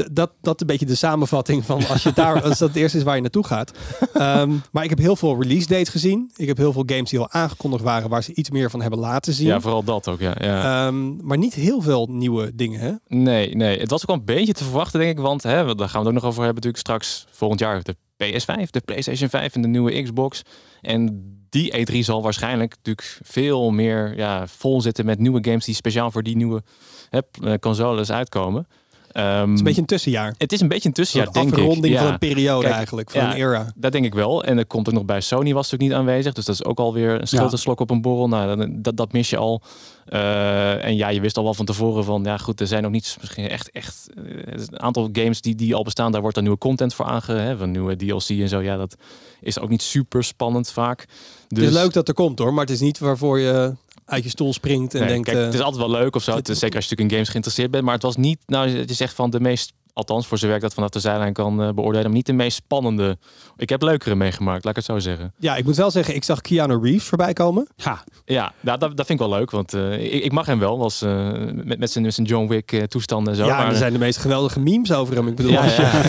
dat, dat een beetje de samenvatting van als, je daar, als dat het eerste is waar je naartoe gaat. Ehm, maar ik heb heel veel release dates gezien. Ik heb heel veel games die al aangekondigd waren waar ze iets meer van hebben laten zien. Ja, vooral dat ook. Ja, ja. Ehm, maar niet heel veel nieuwe dingen. Hè? Nee, nee. Het was ook wel een beetje te verwachten, denk ik. Want hè, daar gaan we het ook nog over hebben natuurlijk straks volgend jaar. De PS5, de PlayStation 5 en de nieuwe Xbox. En die E3 zal waarschijnlijk natuurlijk veel meer ja, vol zitten met nieuwe games die speciaal voor die nieuwe hè, eh, consoles uitkomen. Ehm, het is een beetje een tussenjaar. Het is een beetje een tussenjaar, een denk ik. afronding van een periode eigenlijk, van een era. Dat denk ik wel. En dat komt ook nog bij Sony was natuurlijk niet aanwezig. Dus dat is ook alweer een slok op een borrel. Nou, dat, dat mis je al. Eh, en ja, je wist al wel van tevoren van, ja goed, er zijn ook niet misschien echt, echt een eh, aantal games die, die al bestaan, daar wordt dan nieuwe content voor aange, nieuwe DLC en zo. Ja, dat is ook niet super spannend vaak. Dus... Het is dus- leuk dat er komt hoor, maar het is niet waarvoor je uit je stoel springt en denkt... Kijk, het is eh, altijd wel leuk of zo, zeker als je natuurlijk in games geïnteresseerd bent. Maar het was niet, nou, je zegt van de meest althans voor zijn werk dat vanaf de zijlijn kan eh, beoordelen, maar niet de meest spannende. Ik heb leukere meegemaakt, laat ik het zo zeggen. Ja, ik moet wel zeggen, ik zag Keanu Reeves voorbij komen. Ha. Ja, dat, dat vind ik wel leuk, want eh, ik, mag hem wel, als eh, met, met zijn, met zijn John Wick toestanden en zo. Ja, er zijn de meest geweldige memes over hem, ik bedoel. Ja, ja.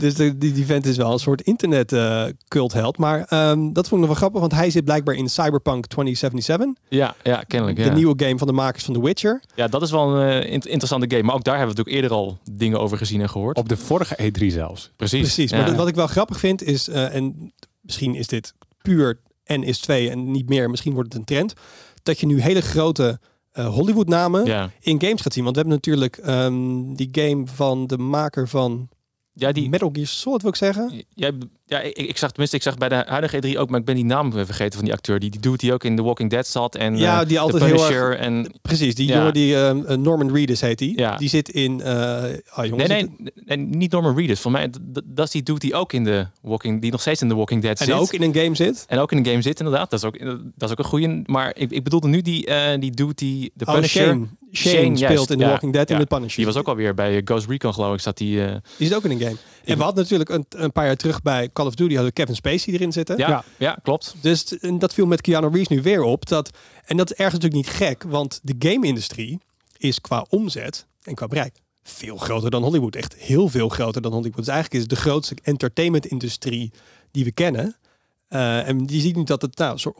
dus die, die vent is wel een soort internet cultheld, maar ehm, dat vond ik nog wel grappig, want hij zit blijkbaar in Cyberpunk 2077. Ja, ja kennelijk. De nieuwe game van de makers van The Witcher. Ja, dat is wel een interessante game, maar ook daar hebben we natuurlijk eerder al dingen over gezien en gehoord. Op de vorige E3 zelfs. Precies. Precies. Maar wat ik wel grappig vind is, eh, en misschien is dit puur en is 2 en niet meer, misschien wordt het een trend, dat je nu hele grote uh, Hollywood-namen in games gaat zien. Want we hebben natuurlijk ehm, die game van de maker van ja, die... Metal Gear Solid, wil ik zeggen. Jij ja, ik, ik, zag tenminste, ik zag bij de huidige E3 ook, maar ik ben die naam vergeten van die acteur. Die, die doet die ook in The Walking Dead zat en ja, eh, die altijd heel en precies die ja. jongen die uh, Norman Reedus heet die. Die zit in. Eh, ah, nee, nee, niet Norman Reedus. Voor mij dat is die doet die ook in de Walking, die nog steeds in The Walking Dead zit. En ook in een game zit. En ook in een game zit inderdaad. Dat is ook dat is ook een goede. Maar ik, ik bedoelde nu die die doet die de oh, Punisher. Shane. speelt in The Walking Dead in The Punisher. Die was ook alweer bij Ghost Recon geloof ik. Zat die. die zit ook in een game. En we hadden natuurlijk een, een, paar jaar terug bij Call of Duty hadden we Kevin Spacey erin zitten. Ja, ja. klopt. Dus dat viel met Keanu Reeves nu weer op. Dat, en dat is ergens natuurlijk niet gek, want de game-industrie is qua omzet en qua bereik veel groter dan Hollywood. Echt heel veel groter dan Hollywood. Dus eigenlijk is de grootste entertainment-industrie die we kennen. Eh, en je ziet nu dat het nou, soort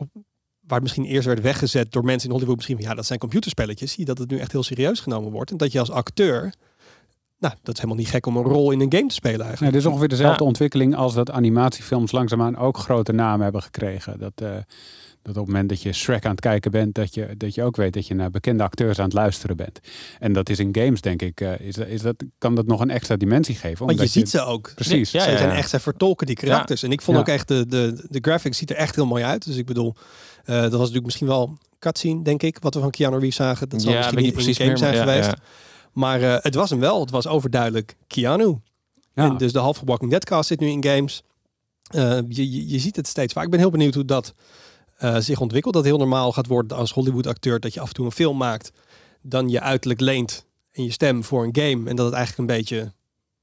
waar het misschien eerst werd weggezet door mensen in Hollywood, misschien van ja, dat zijn computerspelletjes. Zie je dat het nu echt heel serieus genomen wordt. En dat je als acteur nou, dat is helemaal niet gek om een rol in een game te spelen eigenlijk. Nee, is ongeveer dezelfde ontwikkeling als dat animatiefilms langzaamaan ook grote namen hebben gekregen. Dat, eh, dat op het moment dat je Shrek aan het kijken bent, dat je, dat je ook weet dat je naar bekende acteurs aan het luisteren bent. En dat is in games, denk ik, eh, is, is dat, kan dat nog een extra dimensie geven. Want je, je ziet ze ook. Precies. Ja, Ze zijn echt, Ze vertolken die karakters. En ik vond ook echt, de, de, de graphics ziet er echt heel mooi uit. Dus ik bedoel, eh, dat was natuurlijk misschien wel cutscene, denk ik, wat we van Keanu Reeves zagen. Dat zal misschien niet precies in game zijn geweest. Maar eh, het was hem wel. Het was overduidelijk Keanu. Ja. dus de half Walking Deadcast zit nu in games. Eh, je, je, je, ziet het steeds vaak. Ik ben heel benieuwd hoe dat eh, zich ontwikkelt. Dat heel normaal gaat worden als Hollywood-acteur dat je af en toe een film maakt, dan je uiterlijk leent en je stem voor een game. En dat het eigenlijk een beetje.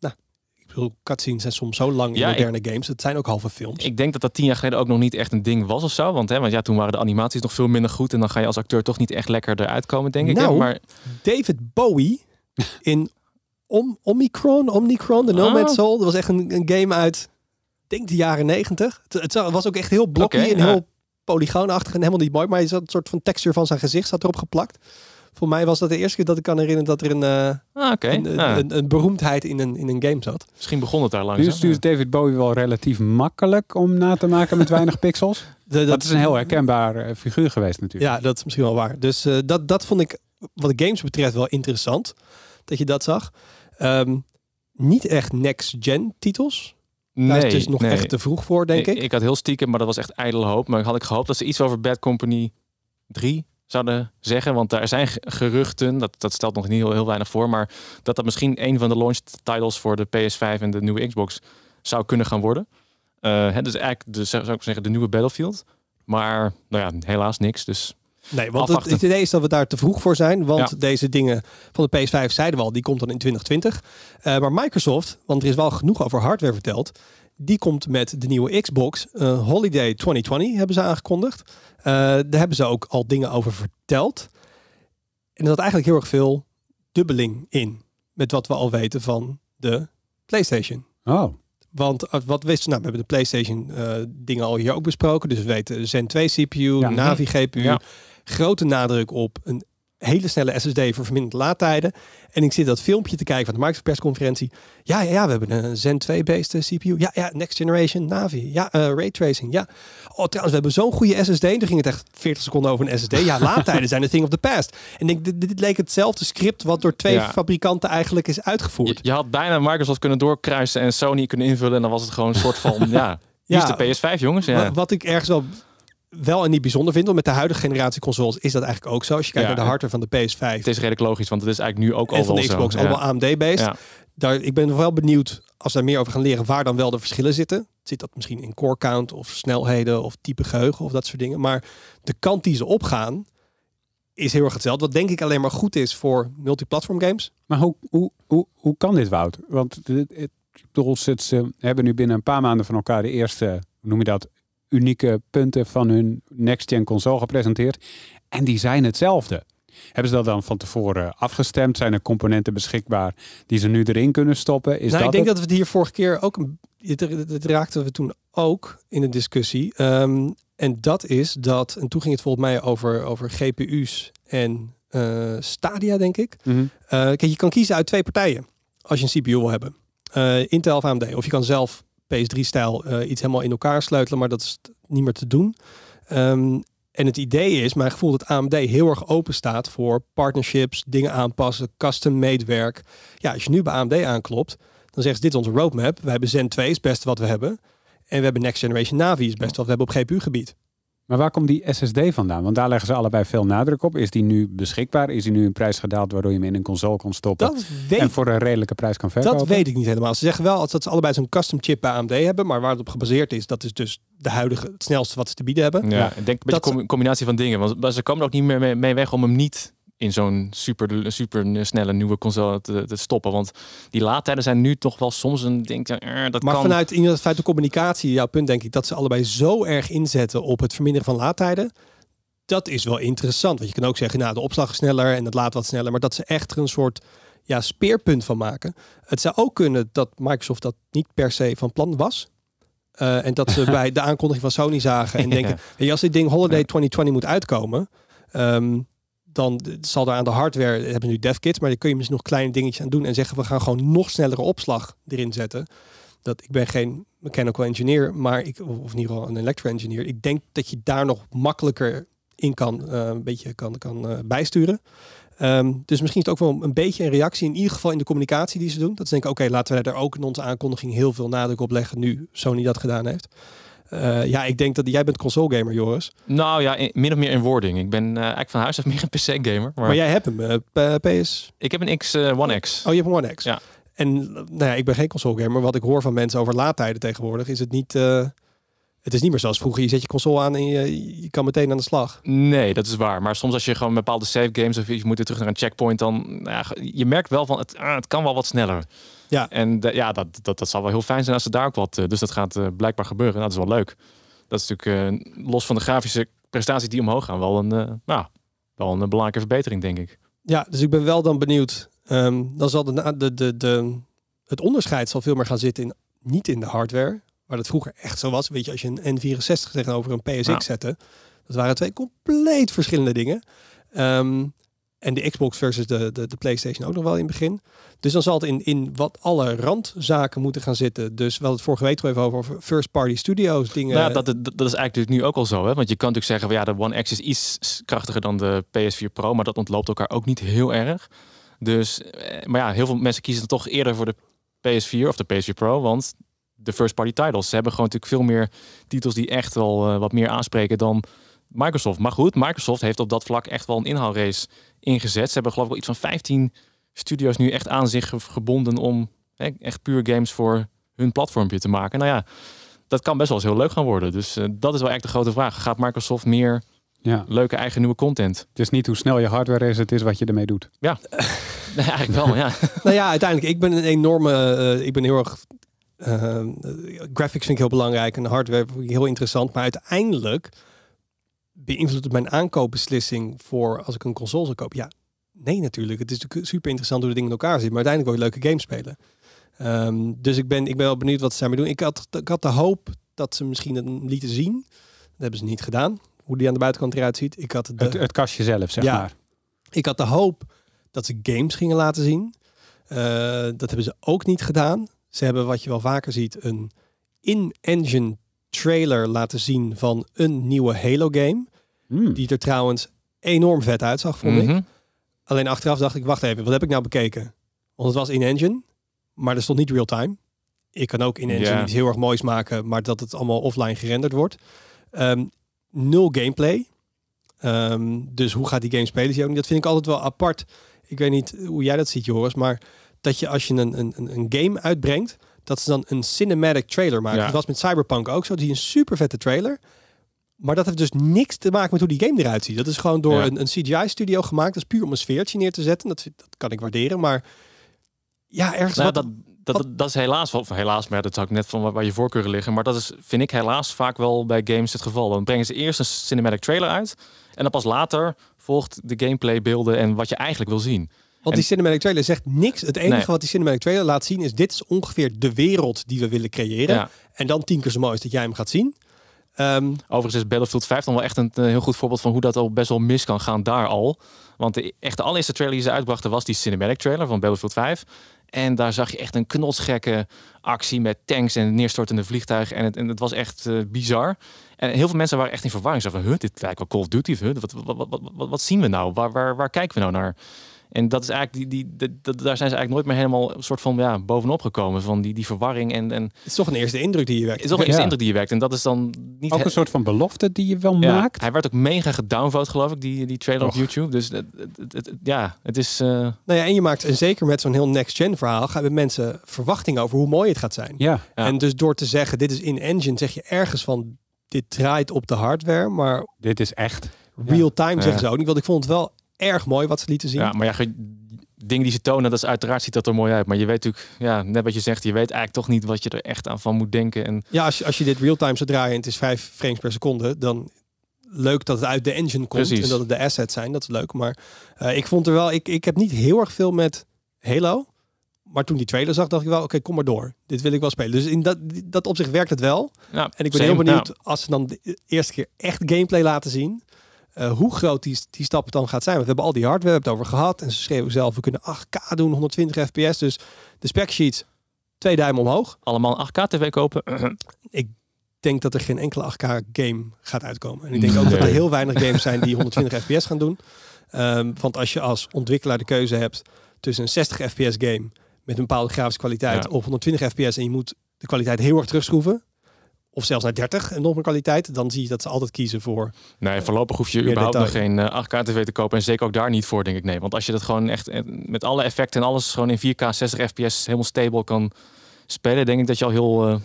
Nou, ik bedoel, cutscenes zijn soms zo lang in moderne games. Het zijn ook halve films. Ik denk dat dat tien jaar geleden ook nog niet echt een ding was of zo. Want, hè, want ja, toen waren de animaties nog veel minder goed. En dan ga je als acteur toch niet echt lekker eruit komen, denk ik. Nou, maar David Bowie in Om Omicron, Omnicron, de Nomad ah. Soul. Dat was echt een, een game uit, denk de jaren negentig. Het, het, was ook echt heel blokkie en heel polygoonachtig en helemaal niet mooi. Maar je had een soort van textuur van zijn gezicht zat erop geplakt. Voor mij was dat de eerste keer dat ik kan herinneren dat er een, eh, ah, een, een, beroemdheid in een, in een game zat. Misschien begon het daar langzaam. Dus, is, dus David Bowie wel relatief makkelijk om na te maken met weinig pixels. dat, is een heel herkenbaar eh, figuur geweest natuurlijk. Ja, dat is misschien wel waar. Dus eh, dat, dat vond ik wat de games betreft wel interessant dat je dat zag. Ehm, niet echt next-gen titels. Nee, is dus nog echt te vroeg voor, denk ik, ik. Ik had heel stiekem, maar dat was echt ijdele hoop. Maar had ik gehoopt dat ze iets over Bad Company 3 zouden zeggen. Want daar zijn geruchten, dat, dat stelt nog niet heel, weinig voor. Maar dat dat misschien een van de launch titles voor de PS5 en de nieuwe Xbox zou kunnen gaan worden. Uh, eh, is dus eigenlijk, de, zou ik zeggen, de nieuwe Battlefield. Maar nou ja, helaas niks. Dus Nee, want het, idee is dat we daar te vroeg voor zijn. Want deze dingen van de PS5 zeiden we al, die komt dan in 2020. Eh, maar Microsoft, want er is wel genoeg over hardware verteld. Die komt met de nieuwe Xbox. Eh, Holiday 2020 hebben ze aangekondigd. Eh, daar hebben ze ook al dingen over verteld. En er zat eigenlijk heel erg veel dubbeling in. Met wat we al weten van de PlayStation. Oh. Want wat wisten nou, we hebben de PlayStation dingen al hier ook besproken. Dus we weten Zen 2 CPU, Navi GPU. Ja grote nadruk op een hele snelle SSD voor verminderde laadtijden. En ik zit dat filmpje te kijken van de Microsoft persconferentie. Ja, ja, ja, we hebben een Zen 2-based eh, CPU. Ja, ja, next generation Navi. Ja, uh, ray tracing. Ja. Oh, trouwens, we hebben zo'n goede SSD. En toen ging het echt 40 seconden over een SSD. Ja, laadtijden zijn de thing of the past. En denk, dit, leek hetzelfde script wat door twee fabrikanten eigenlijk is uitgevoerd. Je, had bijna Microsoft kunnen doorkruisen en Sony kunnen invullen. En dan was het gewoon een soort van, ja, ja, is de PS5, jongens. Ja. Wat, wat ik ergens wel wel en niet bijzonder vind. Want met de huidige generatie consoles is dat eigenlijk ook zo. Als je kijkt naar de hardware van de PS5. Het is redelijk logisch, want het is eigenlijk nu ook al van de Xbox, allemaal AMD-based. Daar, ik ben wel benieuwd, als we daar meer over gaan leren, waar dan wel de verschillen zitten. Zit dat misschien in core count of snelheden of type geheugen of dat soort dingen. Maar de kant die ze opgaan, is heel erg hetzelfde. Wat denk ik alleen maar goed is voor multiplatform games. Maar hoe, hoe, hoe, hoe kan dit, wouter? Want het, het, het, eh, ze hebben nu binnen een paar maanden van elkaar de eerste, noem je dat, unieke punten van hun next-gen console gepresenteerd. En die zijn hetzelfde. Hebben ze dat dan van tevoren afgestemd? Zijn er componenten beschikbaar die ze nu erin kunnen stoppen? Is nou, ik denk dat we het hier vorige keer ook. Het raakten we toen ook in de discussie. Ehm, en dat is dat. En toen ging het volgens mij over, over GPU's en eh, Stadia, denk ik. Mhm. Eh, kijk, je kan kiezen uit twee partijen als je een CPU wil hebben. Eh, Intel of AMD. Of je kan zelf PS3-stijl eh, iets helemaal in elkaar sleutelen, maar dat is niet meer te doen. Ehm, en het idee is, mijn gevoel, dat AMD heel erg open staat voor partnerships, dingen aanpassen, custom-made werk. Ja, als je nu bij AMD aanklopt, dan zeggen ze dit is onze roadmap. We hebben Zen 2 is best wat we hebben. En we hebben Next Generation Navi is best wat we hebben op GPU-gebied. Maar waar komt die SSD vandaan? Want daar leggen ze allebei veel nadruk op. Is die nu beschikbaar? Is die nu een prijs gedaald waardoor je hem in een console kan stoppen? En voor een redelijke prijs kan verkopen? Dat weet ik niet helemaal. Ze zeggen wel dat ze allebei zo'n custom chip bij AMD hebben. Maar waar het op gebaseerd is, dat is dus de huidige, het snelste wat ze te bieden hebben. Ja, ik denk een beetje een combinatie van dingen. Want ze komen er ook niet meer mee weg om hem niet in zo'n super, super snelle nieuwe console te, stoppen. Want die laadtijden zijn nu toch wel soms een denk eh, dat Maar vanuit, vanuit de communicatie, jouw punt denk ik, dat ze allebei zo erg inzetten op het verminderen van laadtijden. Dat is wel interessant. Want je kan ook zeggen, nou de opslag is sneller en het laat wat sneller. Maar dat ze echt er een soort ja, speerpunt van maken. Het zou ook kunnen dat Microsoft dat niet per se van plan was. Eh, en dat ze bij de aankondiging van Sony zagen en denken, ja. als dit ding Holiday 2020 moet uitkomen, ehm, dan zal daar aan de hardware, we hebben nu DevKits, maar daar kun je misschien nog kleine dingetjes aan doen en zeggen we gaan gewoon nog snellere opslag erin zetten. Dat ik ben geen mechanical engineer, maar ik, of in ieder geval een electrical engineer. Ik denk dat je daar nog makkelijker in kan, eh, een beetje kan, kan eh, bijsturen. Ehm, dus misschien is het ook wel een beetje een reactie, in ieder geval in de communicatie die ze doen. Dat ze denken, oké, laten we daar ook in onze aankondiging heel veel nadruk op leggen, nu Sony dat gedaan heeft. Eh, ja, ik denk dat jij bent console gamer, Joris. Nou ja, min of meer in wording. Ik ben eh, eigenlijk van huis af meer een PC gamer. Maar, maar jij hebt hem, eh, PS? Ik heb een X, One X. Oh, je hebt een One X. Ja. En nou ja, ik ben geen console gamer. Wat ik hoor van mensen over laadtijden tegenwoordig is het niet... het is niet meer zoals vroeger. Je zet je console aan en je, je, kan meteen aan de slag. Nee, dat is waar. Maar soms als je gewoon bepaalde save games of je moet weer terug naar een checkpoint, dan nou ja, je merkt wel van het, ah, het kan wel wat sneller. Ja. En ja, dat, dat, dat zal wel heel fijn zijn als ze daar ook wat. Eh, dus dat gaat eh, blijkbaar gebeuren. Nou, dat is wel leuk. Dat is natuurlijk eh, los van de grafische prestaties die omhoog gaan, wel een, nou, wel een belangrijke verbetering, denk ik. Ja, dus ik ben wel dan benieuwd. Ehm, dan zal de, de, de, de, het onderscheid zal veel meer gaan zitten in, niet in de hardware, waar dat vroeger echt zo was. Weet je, als je een N64 tegenover een PSX zette, dat waren twee compleet verschillende dingen. Um, en de Xbox versus de, de, de, PlayStation ook nog wel in het begin. Dus dan zal het in, in wat alle randzaken moeten gaan zitten. Dus wel het vorige week al even over first-party studios, dingen. Nou, dat, dat, dat, is eigenlijk dus nu ook al zo. Hè? Want je kan natuurlijk zeggen, van, ja, de One X is iets krachtiger dan de PS4 Pro. Maar dat ontloopt elkaar ook niet heel erg. Dus, eh, maar ja, heel veel mensen kiezen dan toch eerder voor de PS4 of de PS4 Pro. Want de first-party titles. Ze hebben gewoon natuurlijk veel meer titels die echt wel eh, wat meer aanspreken dan Microsoft. Maar goed, Microsoft heeft op dat vlak echt wel een inhaalrace ingezet. Ze hebben geloof ik wel iets van 15 studio's nu echt aan zich gebonden om hè, echt puur games voor hun platformpje te maken. Nou ja, dat kan best wel eens heel leuk gaan worden. Dus eh, dat is wel echt de grote vraag. Gaat Microsoft meer ja. leuke eigen nieuwe content? Het is niet hoe snel je hardware is, het is wat je ermee doet. Ja, nee, eigenlijk wel, ja. nou ja, uiteindelijk, ik ben een enorme, uh, ik ben heel erg eh, graphics vind ik heel belangrijk en hardware heel interessant. Maar uiteindelijk beïnvloedt het mijn aankoopbeslissing voor als ik een console zou kopen? Ja, nee natuurlijk. Het is super interessant hoe de dingen in elkaar zitten. Maar uiteindelijk wil je leuke games spelen. Ehm, dus ik ben, ik ben wel benieuwd wat ze daarmee doen. Ik had, ik had de hoop dat ze misschien een lieten zien. Dat hebben ze niet gedaan. Hoe die aan de buitenkant eruit ziet. Ik had de, het, het kastje zelf, zeg maar. Ik had de hoop dat ze games gingen laten zien. Eh, dat hebben ze ook niet gedaan. Ze hebben wat je wel vaker ziet, een in-engine trailer laten zien van een nieuwe Halo game. Hmm. Die er trouwens enorm vet uitzag, vond ik. Mhm. Alleen achteraf dacht ik, wacht even, wat heb ik nou bekeken? Want het was in-engine, maar er stond niet real-time. Ik kan ook in-engine iets heel erg moois maken, maar dat het allemaal offline gerenderd wordt. Ehm, nul gameplay. Ehm, dus hoe gaat die game spelen? Dat vind ik altijd wel apart. Ik weet niet hoe jij dat ziet, Joris, maar dat je als je een, een, een game uitbrengt, dat ze dan een cinematic trailer maken. Ja. was met Cyberpunk ook zo. Die een super vette trailer. Maar dat heeft dus niks te maken met hoe die game eruit ziet. Dat is gewoon door een, een CGI-studio gemaakt. Dat is puur om een sfeertje neer te zetten. Dat, dat kan ik waarderen. Maar ja, ergens. Nou dat, dat, dat, is helaas wel, helaas, maar dat zou ik net van waar je voorkeuren liggen. Maar dat is, vind ik helaas vaak wel bij games het geval. Dan brengen ze eerst een cinematic trailer uit. En dan pas later volgt de gameplay beelden en wat je eigenlijk wil zien en... die cinematic trailer zegt niks. Het enige wat die cinematic trailer laat zien is... dit is ongeveer de wereld die we willen creëren. En dan tien keer zo mooi is dat jij hem gaat zien. Ehm, Overigens is Battlefield 5 dan wel echt een, eh, heel goed voorbeeld... van hoe dat al best wel mis kan gaan daar al. Want de, echt de allereerste trailer die ze uitbrachten... was die cinematic trailer van Battlefield 5. En daar zag je echt een knotsgekke actie met tanks en neerstortende vliegtuigen. En het, en het was echt eh, bizar. En heel veel mensen waren echt in verwarring. Ze van, huh, dit lijkt wel Call of Duty. Huh, wat, wat, wat, wat, zien we nou? waar, waar kijken we nou naar? En dat is eigenlijk die, die, die, daar zijn ze eigenlijk nooit meer helemaal een soort van ja, bovenop gekomen. Van die, die verwarring en, en. Het is toch een eerste indruk die je werkt. Het is toch een eerste indruk die je werkt. En dat is dan niet. Ook een soort van belofte die je wel maakt. Hij werd ook mega gedownvote, geloof ik, die, die trailer op YouTube. Dus het, ja, het is. Uh... Nou ja, en je maakt, en zeker met zo'n heel next-gen verhaal, hebben mensen verwachtingen over hoe mooi het gaat zijn. ja. En dus door te zeggen, dit is in-engine, zeg je ergens van. Dit draait op de hardware, maar. Dit is echt. Real-time zeggen ze ook niet. Want ik vond het wel erg mooi wat ze lieten zien. Ja, maar ja, dingen die ze tonen, dat is uiteraard ziet dat er mooi uit. Maar je weet natuurlijk, ja, net wat je zegt, je weet eigenlijk toch niet wat je er echt aan van moet denken. En... Ja, als je, als je dit real-time zou draaien het is vijf frames per seconde, dan leuk dat het uit de engine komt en dat het de assets zijn. Dat is leuk. Maar eh, ik vond er wel, ik, ik heb niet heel erg veel met Halo. Maar toen die trailer zag, dacht ik wel, oké, kom maar door. Dit wil ik wel spelen. Dus in dat, dat opzicht werkt het wel. Ja, en ik ben heel benieuwd als ze dan de eerste keer echt gameplay laten zien eh, hoe groot die, die stap dan gaat zijn. Want we hebben al die hardware het over gehad. En ze schreven zelf, we kunnen 8K doen, 120 fps. Dus de spec sheets, twee duim omhoog. Allemaal 8K tv kopen. ik denk dat er geen enkele 8K game gaat uitkomen. En ik denk ook dat er heel weinig games zijn die 120 fps gaan doen. Um, want als je als ontwikkelaar de keuze hebt tussen een 60 fps game met een bepaalde grafische kwaliteit of 120 fps en je moet de kwaliteit heel erg terugschroeven, of zelfs naar 30 en nog meer kwaliteit, dan zie je dat ze altijd kiezen voor. Nee, eh, voorlopig hoef je überhaupt nog geen 8K eh, TV te kopen en zeker ook daar niet voor, denk ik. Nee, want als je dat gewoon echt eh, met alle effecten en alles gewoon in 4K 60 FPS helemaal stable kan spelen, denk ik dat je al heel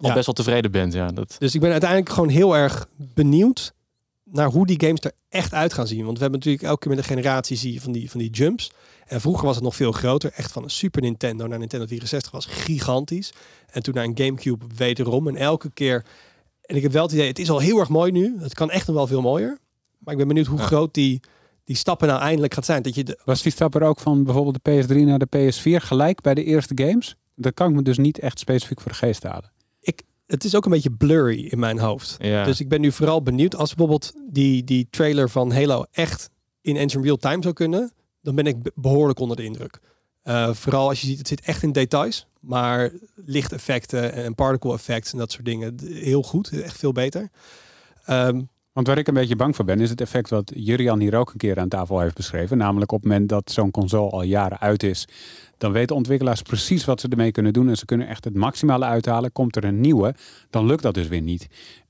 al best wel tevreden bent. Ja, dat... Dus ik ben uiteindelijk gewoon heel erg benieuwd naar hoe die games er echt uit gaan zien. Want we hebben natuurlijk elke keer met een generatie zie je van die, van die jumps. En vroeger was het nog veel groter. Echt van een Super Nintendo naar Nintendo 64 was gigantisch. En toen naar een Gamecube wederom. En elke keer... En ik heb wel het idee, het is al heel erg mooi nu. Het kan echt nog wel veel mooier. Maar ik ben benieuwd hoe groot die, die stappen nou eindelijk gaat zijn. Dat je de... Was die stap er ook van bijvoorbeeld de PS3 naar de PS4 gelijk bij de eerste games? Dat kan ik me dus niet echt specifiek voor de geest halen het is ook een beetje blurry in mijn hoofd. Dus ik ben nu vooral benieuwd als bijvoorbeeld die, die trailer van Halo echt in engine real time zou kunnen, dan ben ik behoorlijk onder de indruk. Eh, vooral als je ziet, het zit echt in details, maar lichteffecten en particle effects en dat soort dingen heel goed, echt veel beter. Um, want waar ik een beetje bang voor ben, is het effect wat Jurian hier ook een keer aan tafel heeft beschreven. Namelijk op het moment dat zo'n console al jaren uit is, dan weten ontwikkelaars precies wat ze ermee kunnen doen. En ze kunnen echt het maximale uithalen. Komt er een nieuwe, dan lukt dat dus weer niet.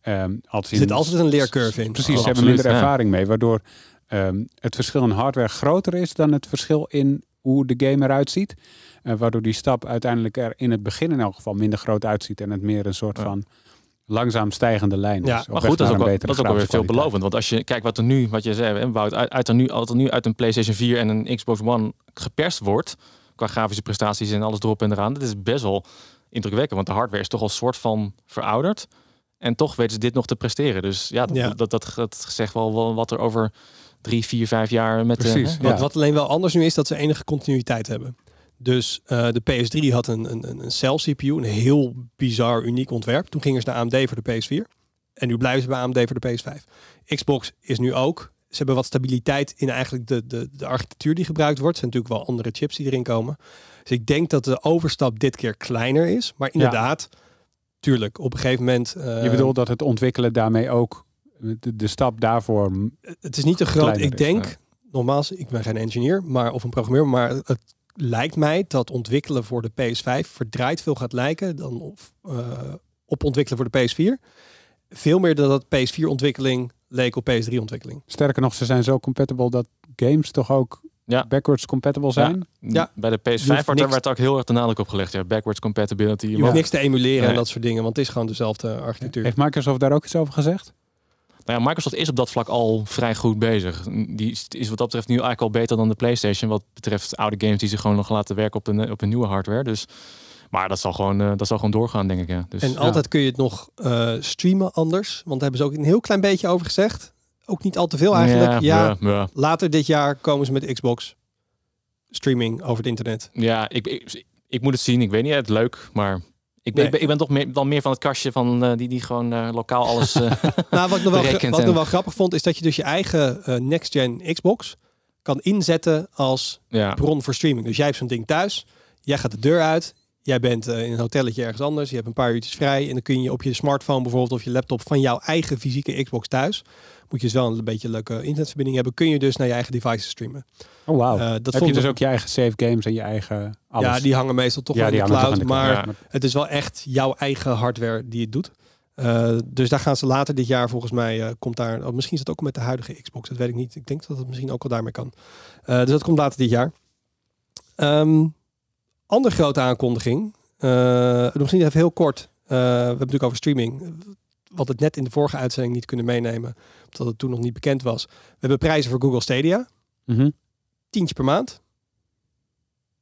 Um, er zit altijd een leercurve in. Precies, oh, ze hebben minder ervaring mee. Waardoor ehm, het verschil in hardware groter is dan het verschil in hoe de game eruit ziet. Eh, waardoor die stap uiteindelijk er in het begin in elk geval minder groot uitziet. En het meer een soort van langzaam stijgende lijn. Ja, maar goed, dat is ook, wel, dat is ook veelbelovend. Want als je kijkt wat er nu, wat je zei, en Wout, uit, uit, er nu, altijd nu uit een PlayStation 4 en een Xbox One geperst wordt, qua grafische prestaties en alles erop en eraan, dat is best wel indrukwekkend. Want de hardware is toch al soort van verouderd. En toch weten ze dit nog te presteren. Dus ja, dat, ja. dat, dat, dat zegt wel, wat er over drie, vier, vijf jaar met. Wat, wat alleen wel anders nu is, dat ze enige continuïteit hebben. Dus eh, de PS3 had een, een, een cell CPU, een heel bizar uniek ontwerp. Toen gingen ze naar AMD voor de PS4. En nu blijven ze bij AMD voor de PS5. Xbox is nu ook. Ze hebben wat stabiliteit in eigenlijk de, de, de architectuur die gebruikt wordt. Er zijn natuurlijk wel andere chips die erin komen. Dus ik denk dat de overstap dit keer kleiner is. Maar inderdaad, tuurlijk, op een gegeven moment... Eh, Je bedoelt dat het ontwikkelen daarmee ook... Eh, de, stap daarvoor... Het is niet te groot. Ik denk... Is, nogmaals, ik ben geen engineer maar, of een programmeur, maar het lijkt mij dat ontwikkelen voor de PS5 verdraaid veel gaat lijken dan eh, op ontwikkelen voor de PS4. Veel meer dan dat PS4-ontwikkeling leek op PS3-ontwikkeling. Sterker nog, ze zijn zo compatible dat games toch ook backwards compatible zijn. Ja. Bij de PS5 werd, daar werd ook heel erg de nadruk op gelegd. Ja, backwards compatibility. Je hoeft niks te emuleren en dat soort dingen, want het is gewoon dezelfde architectuur. Heeft Microsoft daar ook iets over gezegd? Nou ja, Microsoft is op dat vlak al vrij goed bezig. Die is wat dat betreft nu eigenlijk al beter dan de PlayStation. Wat betreft oude games die ze gewoon nog laten werken op een, op een nieuwe hardware. Dus, maar dat zal, gewoon, eh, dat zal gewoon doorgaan, denk ik. Ja. Dus, en altijd kun je het nog eh, streamen anders. Want daar hebben ze ook een heel klein beetje over gezegd. Ook niet al te veel eigenlijk. Ja, Later dit jaar komen ze met Xbox streaming over het internet. Ja, ik, ik, ik moet het zien. Ik weet niet, het leuk, maar ik ben, ik ben, toch meer, dan meer van het kastje van eh, die, die gewoon eh, lokaal alles. Eh, nou, wat ik, nog wel, wat nog wel grappig vond, is dat je dus je eigen next-gen Xbox kan inzetten als bron voor streaming. Dus jij hebt zo'n ding thuis, jij gaat de deur uit, Jij bent eh, in een hotelletje ergens anders, je hebt een paar uurtjes vrij en dan kun je op je smartphone bijvoorbeeld of je laptop van jouw eigen fysieke Xbox thuis, moet je dus wel een beetje leuke internetverbinding hebben, kun je dus naar je eigen devices streamen. Oh wow. Eh, dat Heb je dus ook je eigen save games en je eigen alles? Ja, die hangen meestal toch ja, aan, de cloud, aan maar het is wel echt jouw eigen hardware die het doet. Eh, dus daar gaan ze later dit jaar volgens mij komt daar. Oh, misschien is het ook met de huidige Xbox. Dat weet ik niet. Ik denk dat het misschien ook al daarmee kan. dus dat komt later dit jaar. Ehm, andere grote aankondiging. Eh, nog misschien even heel kort. Eh, we hebben natuurlijk over streaming. Wat het net in de vorige uitzending niet kunnen meenemen. Omdat het toen nog niet bekend was. We hebben prijzen voor Google Stadia. Mhm. Tientje per maand.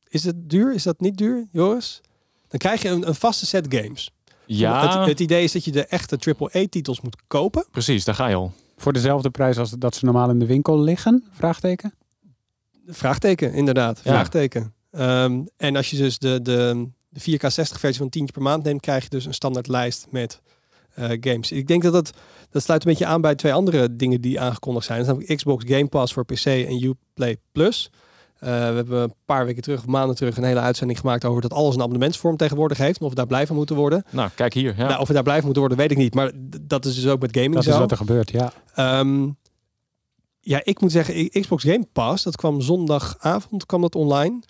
Is dat duur? Is dat niet duur, Joris? Dan krijg je een, een vaste set games. Ja. Het, het, idee is dat je de echte AAA-titels moet kopen. Precies, daar ga je al. Voor dezelfde prijs als dat ze normaal in de winkel liggen? Vraagteken? Vraagteken, inderdaad. Vraagteken. Ehm, en als je dus de, de, de 4K60 versie van 10 per maand neemt, krijg je dus een standaard lijst met eh, games. Ik denk dat, dat dat sluit een beetje aan bij twee andere dingen die aangekondigd zijn. Dat namelijk Xbox Game Pass voor PC en Uplay Plus. Eh, we hebben een paar weken terug, maanden terug, een hele uitzending gemaakt over dat alles een abonnementsvorm tegenwoordig heeft. of we daar blij van moeten worden. Nou, kijk hier. Ja. Nou, of we daar blij van moeten worden, weet ik niet. Maar dat is dus ook met gaming dat Dat is wat er gebeurt, ja. Ehm, ja, ik moet zeggen, Xbox Game Pass, dat kwam zondagavond kwam dat online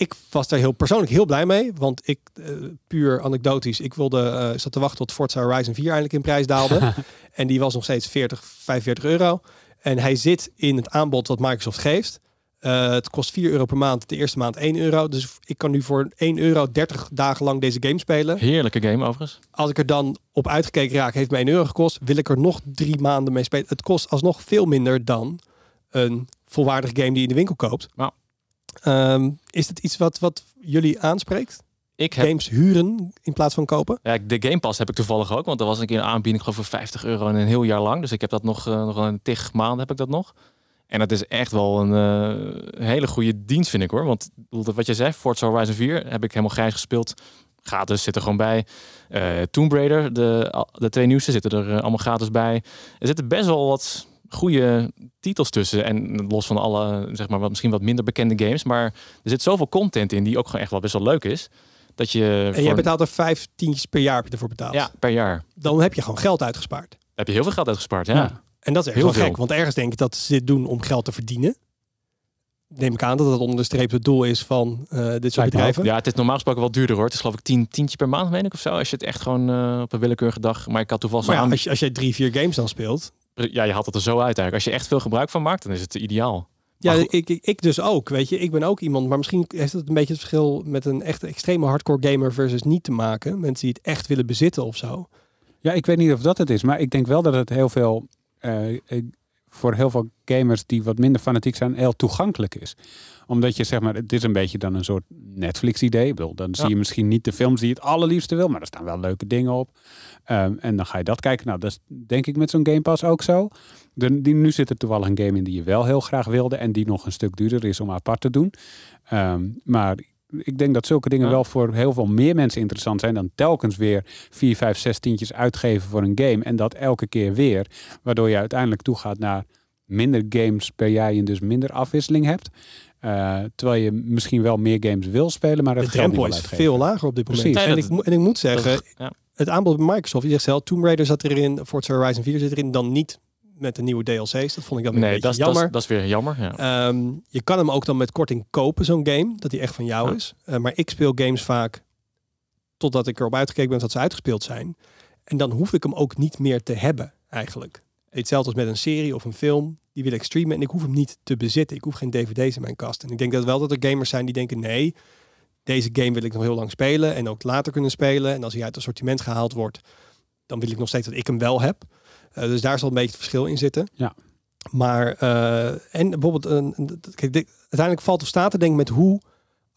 ik was daar heel persoonlijk heel blij mee. Want ik, eh, puur anekdotisch, ik wilde, uh, zat te wachten tot Forza Horizon 4 eindelijk in prijs daalde. en die was nog steeds 40, 45 euro. En hij zit in het aanbod wat Microsoft geeft. Eh, het kost 4 euro per maand, de eerste maand 1 euro. Dus ik kan nu voor 1 euro 30 dagen lang deze game spelen. Heerlijke game overigens. Als ik er dan op uitgekeken raak, heeft mij 1 euro gekost. Wil ik er nog drie maanden mee spelen? Het kost alsnog veel minder dan een volwaardige game die je in de winkel koopt. Wow. Ehm, is het iets wat, wat jullie aanspreekt? Ik heb... Games huren in plaats van kopen? Ja, de Game Pass heb ik toevallig ook. Want er was een keer een aanbieding voor 50 euro en een heel jaar lang. Dus ik heb dat nog, eh, nog een tig maanden heb ik dat nog. En dat is echt wel een eh, hele goede dienst, vind ik hoor. Want wat je zei, Forza Horizon 4 heb ik helemaal grijs gespeeld. Gratis zit er gewoon bij. Uh, Tomb Raider, de, de twee nieuwste zitten er allemaal gratis bij. Er zitten best wel wat goede titels tussen. En los van alle, zeg maar, wat, misschien wat minder bekende games. Maar er zit zoveel content in die ook gewoon echt wel best wel leuk is. Dat je en jij betaalt er vijf tientjes per jaar ervoor betaald. Ja, per jaar. Dan heb je gewoon geld uitgespaard. heb je heel veel geld uitgespaard, ja. En dat is echt heel wel gek, want ergens denk ik dat ze dit doen om geld te verdienen. Neem ik aan dat dat onderstreept het doel is van eh, dit soort bedrijven. Ja, het is normaal gesproken wel duurder hoor. Het is geloof ik tien, tientje per maand, meen ik of zo. Als je het echt gewoon uh, op een willekeurige dag... Maar ik had toevallig maar aan... als, je, als jij drie, vier games dan speelt, eh, ja, je haalt het er zo uit eigenlijk. Als je echt veel gebruik van maakt, dan is het ideaal. Ja, ik, ik, dus ook. Weet je, ik ben ook iemand, maar misschien heeft het een beetje het verschil met een echte extreme hardcore gamer versus niet te maken. Mensen die het echt willen bezitten of zo. Ja, ik weet niet of dat het is, maar ik denk wel dat het heel veel eh, voor heel veel gamers die wat minder fanatiek zijn, heel toegankelijk is omdat je zeg maar, het is een beetje dan een soort Netflix-idee. Dan zie je misschien niet de films die je het allerliefste wil, maar er staan wel leuke dingen op. Ehm, en dan ga je dat kijken. Nou, dat is denk ik met zo'n Game Pass ook zo. die, nu zit er toevallig een game in die je wel heel graag wilde en die nog een stuk duurder is om apart te doen. Ehm, maar ik denk dat zulke dingen wel voor heel veel meer mensen interessant zijn dan telkens weer 4, 5, 6 tientjes uitgeven voor een game. En dat elke keer weer. Waardoor je uiteindelijk toegaat naar minder games per jaar en dus minder afwisseling hebt. Eh, terwijl je misschien wel meer games wil spelen, maar het de drempel is veel lager op dit moment. Precies. En, ik, en ik moet zeggen, het aanbod bij Microsoft, je zegt zelf, Tomb Raider zat erin, Forza Horizon 4 zit erin, dan niet met de nieuwe DLC's. Dat vond ik dan een beetje jammer. Dat, dat is weer jammer. Ja. Ehm, je kan hem ook dan met korting kopen, zo'n game, dat die echt van jou is. Eh, maar ik speel games vaak totdat ik erop uitgekeken ben dat ze uitgespeeld zijn. En dan hoef ik hem ook niet meer te hebben, eigenlijk. Hetzelfde als met een serie of een film die wil ik streamen en ik hoef hem niet te bezitten. Ik hoef geen dvd's in mijn kast. En ik denk dat wel dat er gamers zijn die denken, nee, deze game wil ik nog heel lang spelen en ook later kunnen spelen. En als hij uit het assortiment gehaald wordt, dan wil ik nog steeds dat ik hem wel heb. Eh, dus daar zal een beetje het verschil in zitten. Ja. Maar, eh, en bijvoorbeeld, uh, uiteindelijk valt of staat er denk met hoe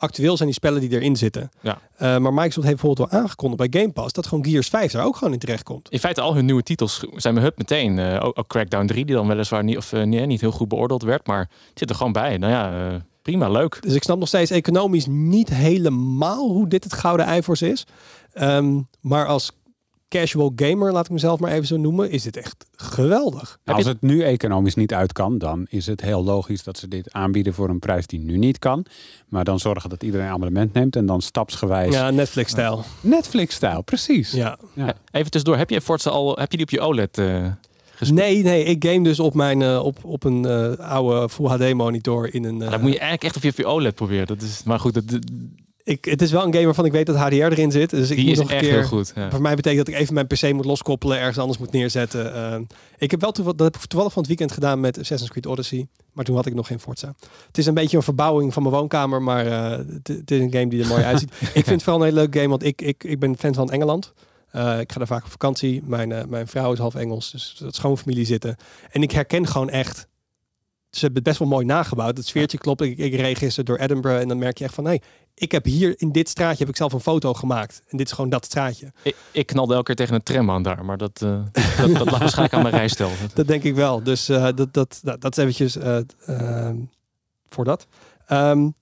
actueel zijn die spellen die erin zitten. Ja. Eh, maar Microsoft heeft bijvoorbeeld wel aangekondigd bij Game Pass dat gewoon Gears 5 daar ook gewoon in terecht komt. In feite al hun nieuwe titels zijn hup meteen. Uh, ook, Crackdown 3 die dan weliswaar niet, of, eh, niet heel goed beoordeeld werd, maar het zit er gewoon bij. Nou ja, prima, leuk. Dus ik snap nog steeds economisch niet helemaal hoe dit het gouden ei voor ze is. Ehm, maar als casual gamer, laat ik mezelf maar even zo noemen, is dit echt geweldig. Nou, als het nu economisch niet uit kan, dan is het heel logisch dat ze dit aanbieden voor een prijs die nu niet kan. Maar dan zorgen dat iedereen een abonnement neemt en dan stapsgewijs. Ja, Netflix-stijl. Eh, Netflix-stijl, precies. Ja. ja. Eh, even tussendoor, heb je Forza al, heb je die op je OLED uh, gespeeld? Nee, nee, ik game dus op, mijn, op, op een oude Full HD monitor in een... Ah, dat moet je eigenlijk echt op je, op je OLED proberen. Dat is, maar goed, dat, ik, het is wel een game waarvan ik weet dat HDR erin zit. Dus ik die moet is nog een keer, heel goed. Voor mij betekent dat ik even mijn PC moet loskoppelen, ergens anders moet neerzetten. Ehm. ik heb wel toevallig, dat heb ik toevallig van het weekend gedaan met Assassin's Creed Odyssey. Maar toen had ik nog geen Forza. Het is een beetje een verbouwing van mijn woonkamer, maar eh, het, is een game die er mooi uitziet. ik vind het vooral een hele leuk game, want ik, ik, ik ben fan van Engeland. Eh, ik ga daar vaak op vakantie. Mijn, eh, mijn vrouw is half Engels, dus dat familie zitten. En ik herken gewoon echt ze hebben het best wel mooi nagebouwd. Het sfeertje klopt. Ik, ik reed gisteren door Edinburgh en dan merk je echt van... hey, ik heb hier in dit straatje heb ik zelf een foto gemaakt. En dit is gewoon dat straatje. Ik, ik knalde elke keer tegen een tram aan daar. Maar dat, eh, dat, dat, lag waarschijnlijk aan mijn rijstel. Dat denk ik wel. Dus eh, dat, dat, nou, dat, is eventjes eh, ehm, voor dat. Um,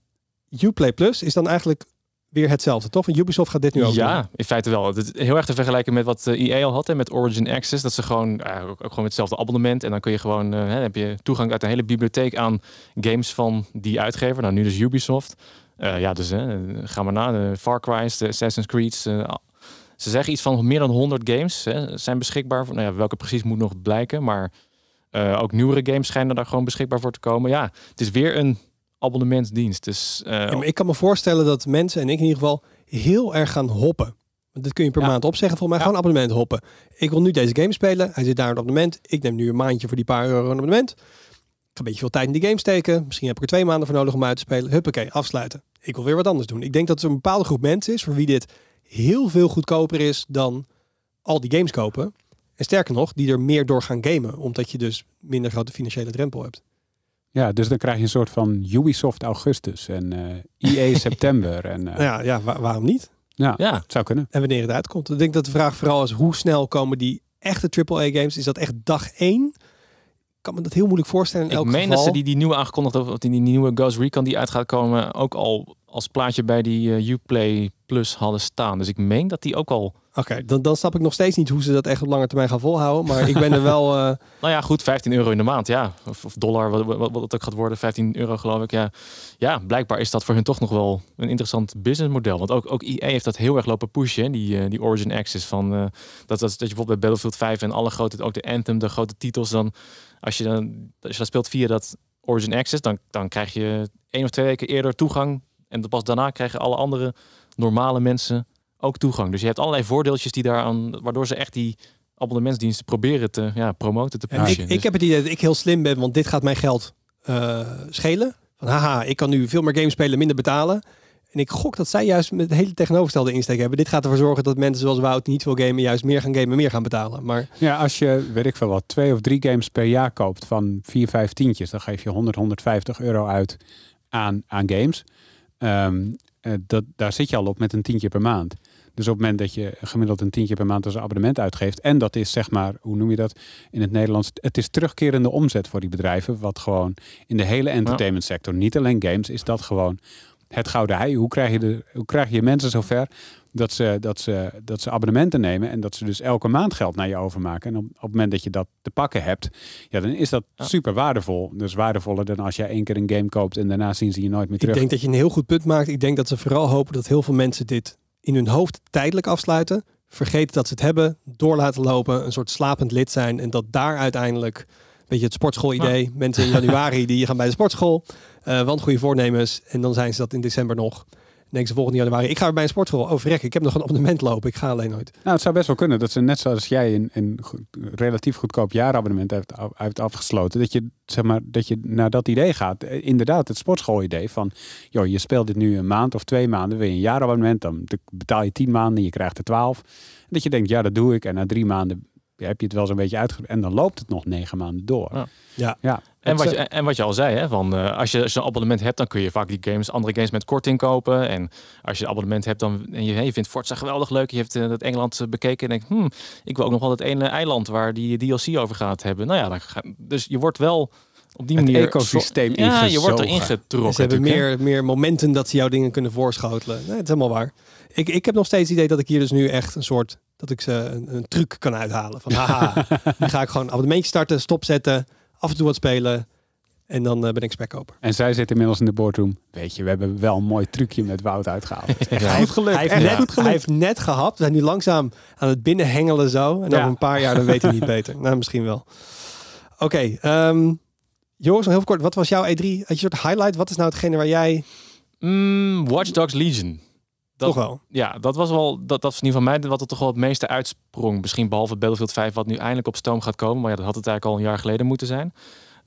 Uplay Plus is dan eigenlijk weer hetzelfde, toch? Want Ubisoft gaat dit nu ook Ja, in feite wel. Het is heel erg te vergelijken met wat EA e al had met Origin Access. Dat ze gewoon, ook, ook gewoon met hetzelfde abonnement. En dan kun je gewoon, hè, heb je toegang uit een hele bibliotheek aan games van die uitgever. Nou, nu dus Ubisoft. Eh, ja, dus ga maar na. Eh, Far Cry's, de Assassin's Creed. Eh, ze zeggen iets van meer dan 100 games hè, zijn beschikbaar. nou ja, welke precies moet nog blijken. Maar ook nieuwere games schijnen daar gewoon beschikbaar voor te komen. Ja, het is weer een abonnementsdienst. Dus, maar ik kan me voorstellen dat mensen, en ik in ieder geval, heel erg gaan hoppen. Want dat kun je per maand opzeggen, volgens mij gewoon abonnement hoppen. Ik wil nu deze game spelen, hij zit daar het abonnement. Ik neem nu een maandje voor die paar euro een abonnement. Ik ga een beetje veel tijd in die game steken. Misschien heb ik er twee maanden voor nodig om uit te spelen. Huppakee, afsluiten ik wil weer wat anders doen. Ik denk dat er een bepaalde groep mensen is voor wie dit heel veel goedkoper is dan al die games kopen. En sterker nog, die er meer door gaan gamen, omdat je dus minder grote financiële drempel hebt. Ja, dus dan krijg je een soort van Ubisoft augustus en uh, eh, EA september. En, eh, Ja, ja waarom niet? Ja, ja, zou kunnen. En wanneer het uitkomt. Ik denk dat de vraag vooral is, hoe snel komen die echte AAA games? Is dat echt dag één? Ik kan me dat heel moeilijk voorstellen. In elk ik meen dat ze die, nieuwe aangekondigd of die, nieuwe Ghost Recon die uit gaat komen, ook al als plaatje bij die eh, Uplay Plus hadden staan. Dus ik meen dat die ook al Oké, dan, dan snap ik nog steeds niet hoe ze dat echt op lange termijn gaan volhouden. Maar ik ben er wel. Eh, nou ja, goed, 15 euro in de maand, ja. Of, of dollar, wat, wat, het ook gaat worden, 15 euro geloof ik. Ja. ja, blijkbaar is dat voor hun toch nog wel een interessant businessmodel. Want ook, ook EA heeft dat heel erg lopen pushen, die, eh, die Origin Access. Van, eh, dat, dat, dat je bijvoorbeeld bij Battlefield 5 en alle grote, ook de Anthem, de grote titels, dan als je, dan, als je dat speelt via dat Origin Access, dan, dan krijg je één of twee weken eerder toegang. En pas daarna krijgen alle andere normale mensen ook toegang. Dus je hebt allerlei voordeeltjes die daaraan, waardoor ze echt die abonnementsdiensten proberen te ja, promoten, te pushen. ik, ik dus heb het idee dat ik heel slim ben, want dit gaat mijn geld eh, schelen. Van haha, ik kan nu veel meer games spelen, minder betalen. En ik gok dat zij juist met de hele tegenovergestelde insteek hebben. Dit gaat ervoor zorgen dat mensen zoals Wout niet veel gamen, juist meer gaan gamen, meer gaan betalen. Maar... Ja, als je, weet ik veel wat, twee of drie games per jaar koopt van vier, vijf tientjes, dan geef je 100, 150 euro uit aan, aan games. Ehm, eh, dat, daar zit je al op met een tientje per maand. Dus op het moment dat je gemiddeld een tientje per maand als abonnement uitgeeft. En dat is zeg maar, hoe noem je dat in het Nederlands? Het is terugkerende omzet voor die bedrijven. Wat gewoon in de hele entertainment sector, niet alleen games, is dat gewoon het gouden ei. Hoe krijg je, de, hoe krijg je mensen zover dat ze, dat, ze, dat ze abonnementen nemen en dat ze dus elke maand geld naar je overmaken. En op, het moment dat je dat te pakken hebt, ja, dan is dat super waardevol. Dus waardevoller dan als jij één keer een game koopt en daarna zien ze je nooit meer terug. Ik denk dat je een heel goed punt maakt. Ik denk dat ze vooral hopen dat heel veel mensen dit in hun hoofd tijdelijk afsluiten, vergeten dat ze het hebben, door laten lopen, een soort slapend lid zijn en dat daar uiteindelijk beetje het sportschoolidee. idee. Mensen in januari die gaan bij de sportschool. Uh, want goede voornemens. En dan zijn ze dat in december nog denk ze volgende januari, ik ga bij een sportschool. overrekken. Oh, ik heb nog een abonnement lopen. Ik ga alleen nooit. Nou, het zou best wel kunnen dat ze net zoals jij een, een relatief goedkoop jaarabonnement heeft, hebt afgesloten. Dat je, zeg maar, dat je naar dat idee gaat. Eh, inderdaad, het idee van, joh, je speelt dit nu een maand of twee maanden. Wil je een jaarabonnement, dan betaal je tien maanden en je krijgt er twaalf. Dat je denkt, ja, dat doe ik. En na drie maanden heb je het wel zo'n beetje uitge... En dan loopt het nog negen maanden door. ja. ja. En wat, je, eh, en wat je al zei, hè, van, eh, als, je, als een abonnement hebt, dan kun je vaak die games, andere games met korting kopen. En als je een abonnement hebt dan, en je, hey, je vindt Forza geweldig leuk, je hebt uh, dat Engeland bekeken en denkt, hmm, ik wil ook nog wel het ene eiland waar die DLC over gaat hebben. Nou ja, dan dus je wordt wel op die manier... ecosysteem zo, Ja, je wordt er ingetrokken. Ze hebben meer, meer momenten dat ze jouw dingen kunnen voorschotelen. Nee, het is helemaal waar. Ik, ik heb nog steeds het idee dat ik hier dus nu echt een soort... dat ik ze een, een truc kan uithalen. Van haha, dan ga ik gewoon een abonnementje starten, stopzetten af en toe wat spelen. En dan eh, ben ik spekkoper. En zij zit inmiddels in de boardroom. Weet je, we hebben wel een mooi trucje met Wout uitgehaald. Hij heeft Hij heeft, net, hij heeft net gehad. We zijn nu langzaam aan het binnenhengelen zo. En ja. over een paar jaar dan weet hij niet beter. Nou, misschien wel. Oké. Okay, um, ehm, heel kort. Wat was jouw E3? Had je soort highlight? Wat is nou hetgene waar jij... Mm, Watch Dogs Legion toch Ja, dat was wel, dat, dat is niet van mij wat er toch wel het meeste uitsprong. Misschien behalve Battlefield 5, wat nu eindelijk op stoom gaat komen. Maar ja, dat had het eigenlijk al een jaar geleden moeten zijn.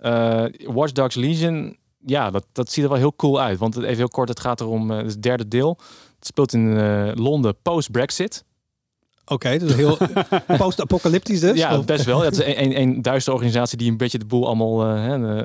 Uh, Watch Dogs Legion, ja, dat, dat ziet er wel heel cool uit. Want even heel kort, het gaat erom, uh, het derde deel. Het speelt in eh, Londen post-Brexit. Oké, dus heel post-apocalyptisch dus? Ja, best wel. het is een, een, een duistere organisatie die een beetje de boel allemaal eh,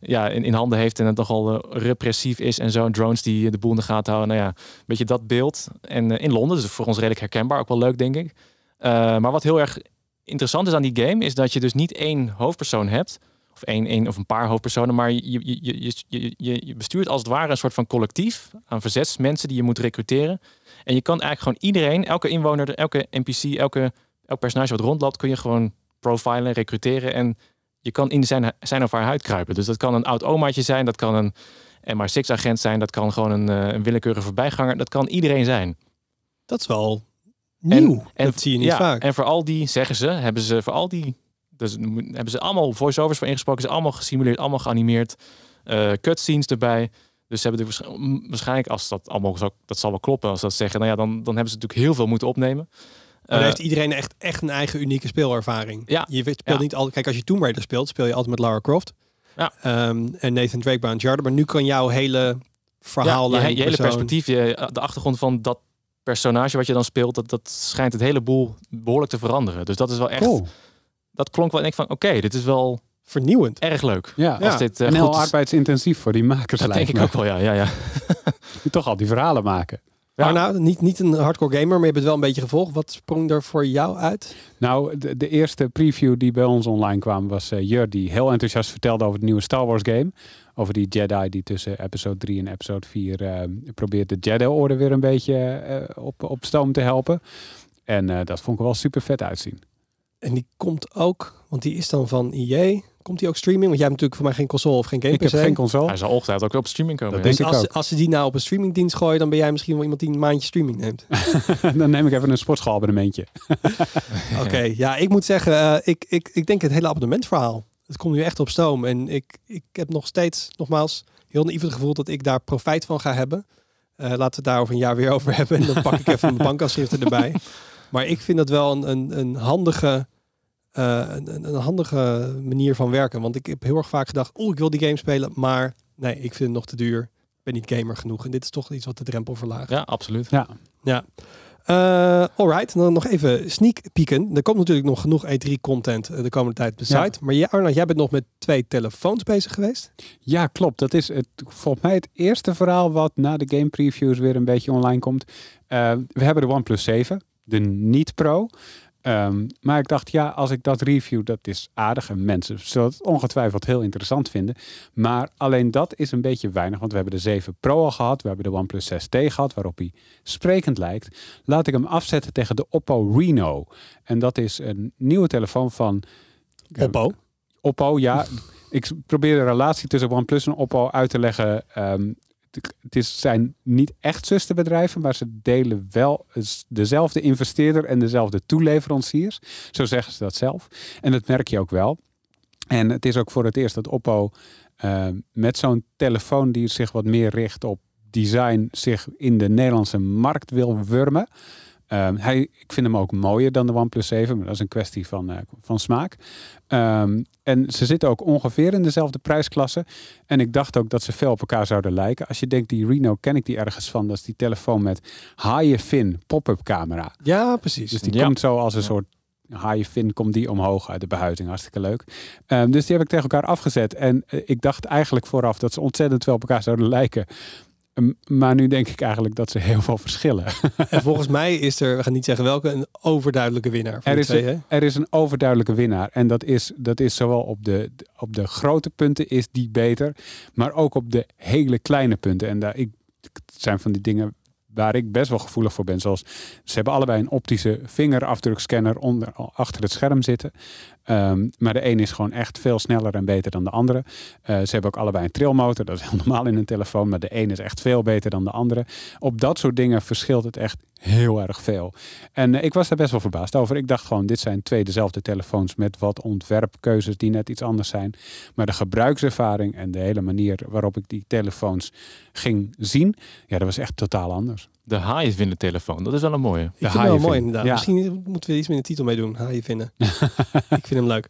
ja, in, handen heeft en het nogal uh, repressief is en zo. drones die de boel in de gaten houden. Nou ja, een beetje dat beeld. En eh, in Londen, dus voor ons redelijk herkenbaar, ook wel leuk denk ik. maar wat heel erg interessant is aan die game, is dat je dus niet één hoofdpersoon hebt, of één, één of een paar hoofdpersonen, maar je, je, je, je, je bestuurt als het ware een soort van collectief aan verzetsmensen die je moet recruteren. En je kan eigenlijk gewoon iedereen, elke inwoner, elke NPC, elke, elk personage wat rondloopt, kun je gewoon profilen, recruteren. En je kan in zijn, zijn of haar huid kruipen. Dus dat kan een oud omaatje zijn, dat kan een MR6-agent zijn, dat kan gewoon een, eh, een, willekeurige voorbijganger, dat kan iedereen zijn. Dat is wel nieuw. En, en dat zie je niet vaak. En voor al die, zeggen ze, hebben ze voor al die. Dus hebben ze allemaal voiceovers voor ingesproken, ze allemaal gesimuleerd, allemaal geanimeerd, uh, cutscenes erbij. Dus ze hebben natuurlijk waarschijnlijk, als dat allemaal zou, dat zal wel kloppen, als dat zeggen, nou ja, dan, dan hebben ze natuurlijk heel veel moeten opnemen. Maar eh, heeft iedereen echt, echt een eigen unieke speelervaring. Ja, je speelt niet altijd. Kijk, als je Tomb Raider speelt, speel je altijd met Lara Croft. Ja. Ehm, en Nathan Drake, een Jarder. Maar nu kan jouw hele verhaal. Ja, je, hele perspectief, je, eh, de achtergrond van dat personage wat je dan speelt, dat, dat schijnt het hele boel behoorlijk te veranderen. Dus dat is wel echt. Cool. Dat klonk wel en ik van oké, dit is wel vernieuwend. Erg leuk. Ja, Als dit, uh, eh, heel arbeidsintensief voor die makers Dat denk ik ook wel, ja. ja, ja. toch al die verhalen maken. Ja. nou, niet, niet een hardcore gamer, maar je hebt het wel een beetje gevolgd. Wat sprong er voor jou uit? Nou, de, de eerste preview die bij ons online kwam was eh, Jur, die heel enthousiast vertelde over het nieuwe Star Wars game. Over die Jedi die tussen episode 3 en episode 4 eh, probeert de Jedi-orde weer een beetje op, op stoom te helpen. En dat vond ik wel super vet uitzien. En die komt ook, want die is dan van IE. Komt die ook streaming? Want jij hebt natuurlijk voor mij geen console of geen game Ik heb geen console. Hij zal ongetwijfeld ook op streaming komen. denk dus ik als, als ze die nou op een streamingdienst gooien, dan ben jij misschien wel iemand die een maandje streaming neemt. dan neem ik even een sportschoolabonnementje. Oké, ja, ik moet zeggen, eh, ik, ik, ik denk het hele abonnementverhaal. Het komt nu echt op stoom. En ik, ik heb nog steeds, nogmaals, heel naïef het gevoel dat ik daar profijt van ga hebben. Eh, laten we het daar over een jaar weer over hebben. En dan pak ik even mijn bankafschriften erbij. Maar ik vind dat wel een, een, een handige eh, een, handige manier van werken. Want ik heb heel erg vaak gedacht, oh, ik wil die game spelen, maar nee, ik vind het nog te duur. Ik ben niet gamer genoeg. En dit is toch iets wat de drempel verlaagt. Ja, absoluut. Ja. ja. Uh, eh, alright, dan nog even sneak pieken. Er komt natuurlijk nog genoeg E3-content eh, de komende tijd bij site. Maar jij, jij bent nog met twee telefoons bezig geweest? Ja, klopt. Dat is het, volgens mij het eerste verhaal wat na de game previews weer een beetje online komt. we hebben de OnePlus 7, de niet-Pro. Ehm, maar ik dacht, ja, als ik dat review, dat is aardig. En mensen zullen het ongetwijfeld heel interessant vinden. Maar alleen dat is een beetje weinig. Want we hebben de 7 Pro al gehad. We hebben de OnePlus 6T gehad, waarop hij sprekend lijkt. Laat ik hem afzetten tegen de Oppo Reno. En dat is een nieuwe telefoon van... Eh, Oppo? Oppo, ja. ik probeer de relatie tussen OnePlus en Oppo uit te leggen... Ehm, het zijn niet echt zusterbedrijven, maar ze delen wel dezelfde investeerder en dezelfde toeleveranciers. Zo zeggen ze dat zelf. En dat merk je ook wel. En het is ook voor het eerst dat Oppo ehm, met zo'n telefoon die zich wat meer richt op design, zich in de Nederlandse markt wil wurmen. Ehm, hij, ik vind hem ook mooier dan de OnePlus 7, maar dat is een kwestie van, eh, van smaak. Ehm, en ze zitten ook ongeveer in dezelfde prijsklasse. En ik dacht ook dat ze veel op elkaar zouden lijken. Als je denkt, die Reno ken ik die ergens van. Dat is die telefoon met haaien fin pop-up camera. Ja, precies. Dus die komt zo als een soort haaien fin, komt die omhoog uit de behuizing. Hartstikke leuk. Ehm, dus die heb ik tegen elkaar afgezet. En eh, ik dacht eigenlijk vooraf dat ze ontzettend wel op elkaar zouden lijken. Ehm, maar nu denk ik eigenlijk dat ze heel veel verschillen. volgens mij is er, we gaan niet zeggen welke, een overduidelijke winnaar. Er is, een, er is een overduidelijke winnaar. En dat is, dat is zowel op de, op de grote punten is die beter, maar ook op de hele kleine punten. En daar, ik, het zijn van die dingen waar ik best wel gevoelig voor ben. Zoals ze hebben allebei een optische vingerafdrukscanner onder, achter het scherm zitten. Ehm, maar de een is gewoon echt veel sneller en beter dan de andere. Eh, ze hebben ook allebei een trilmotor. Dat is heel normaal in een telefoon. Maar de een is echt veel beter dan de andere. Op dat soort dingen verschilt het echt heel erg veel. En eh, ik was daar best wel verbaasd over. Ik dacht gewoon, dit zijn twee dezelfde telefoons met wat ontwerpkeuzes die net iets anders zijn. Maar de gebruikservaring en de hele manier waarop ik die telefoons ging zien, ja, dat was echt totaal anders. De haaien vinden telefoon. Dat is wel een mooie. Ik vind wel mooi inderdaad. Misschien moeten we iets met de titel mee doen. Haaien vinden. ik vind hem leuk.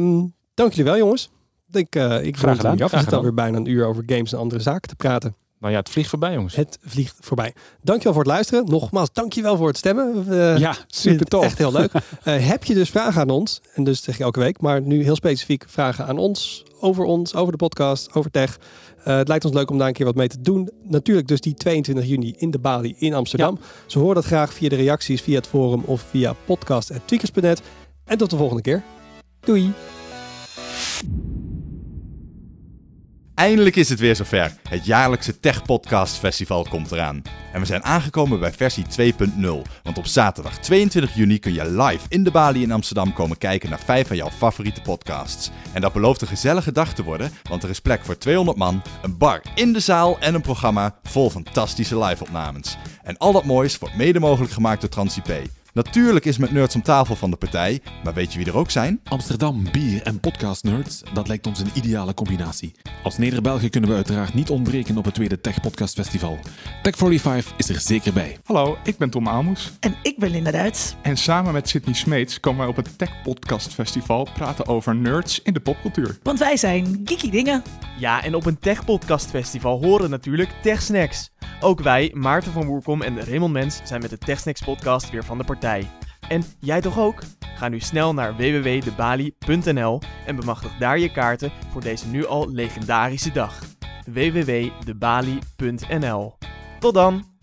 Um, dank jullie wel jongens. Ik, vraag eh, ik Graag gedaan. Af. Graag alweer bijna een uur over games en andere zaken te praten. Nou ja, het vliegt voorbij, jongens. Het vliegt voorbij. Dankjewel voor het luisteren. Nogmaals, dankjewel voor het stemmen. Eh, ja, super tof. Echt heel leuk. Eh, heb je dus vragen aan ons? En dus zeg je elke week, maar nu heel specifiek vragen aan ons, over ons, over de podcast, over tech. Eh, het lijkt ons leuk om daar een keer wat mee te doen. Natuurlijk dus die 22 juni in de Bali in Amsterdam. Ja. Ze horen dat graag via de reacties, via het forum of via podcast.tweakers.net. En tot de volgende keer. Doei! Eindelijk is het weer zover. Het jaarlijkse Tech Podcast Festival komt eraan. En we zijn aangekomen bij versie 2.0. Want op zaterdag 22 juni kun je live in de Bali in Amsterdam komen kijken naar vijf van jouw favoriete podcasts. En dat belooft een gezellige dag te worden, want er is plek voor 200 man, een bar in de zaal en een programma vol fantastische live-opnames. En al dat moois wordt mede mogelijk gemaakt door TransIP. Natuurlijk is met Nerds om tafel van de partij, maar weet je wie er ook zijn? Amsterdam, bier en podcast nerds, dat lijkt ons een ideale combinatie. Als Neder-Belgen kunnen we uiteraard niet ontbreken op het tweede Tech Podcast Festival. Tech 45 is er zeker bij. Hallo, ik ben Tom Aalmoes. En ik ben Linda Duits. En samen met Sydney Smeets komen wij op het Tech Podcast Festival praten over nerds in de popcultuur. Want wij zijn geeky dingen. Ja, en op een Tech Podcast Festival horen natuurlijk Tech Snacks. Ook wij, Maarten van Woerkom en Raymond Mens, zijn met de Tech Snacks podcast weer van de partij. En jij toch ook? Ga nu snel naar www.debali.nl en bemachtig daar je kaarten voor deze nu al legendarische dag. www.debali.nl Tot dan!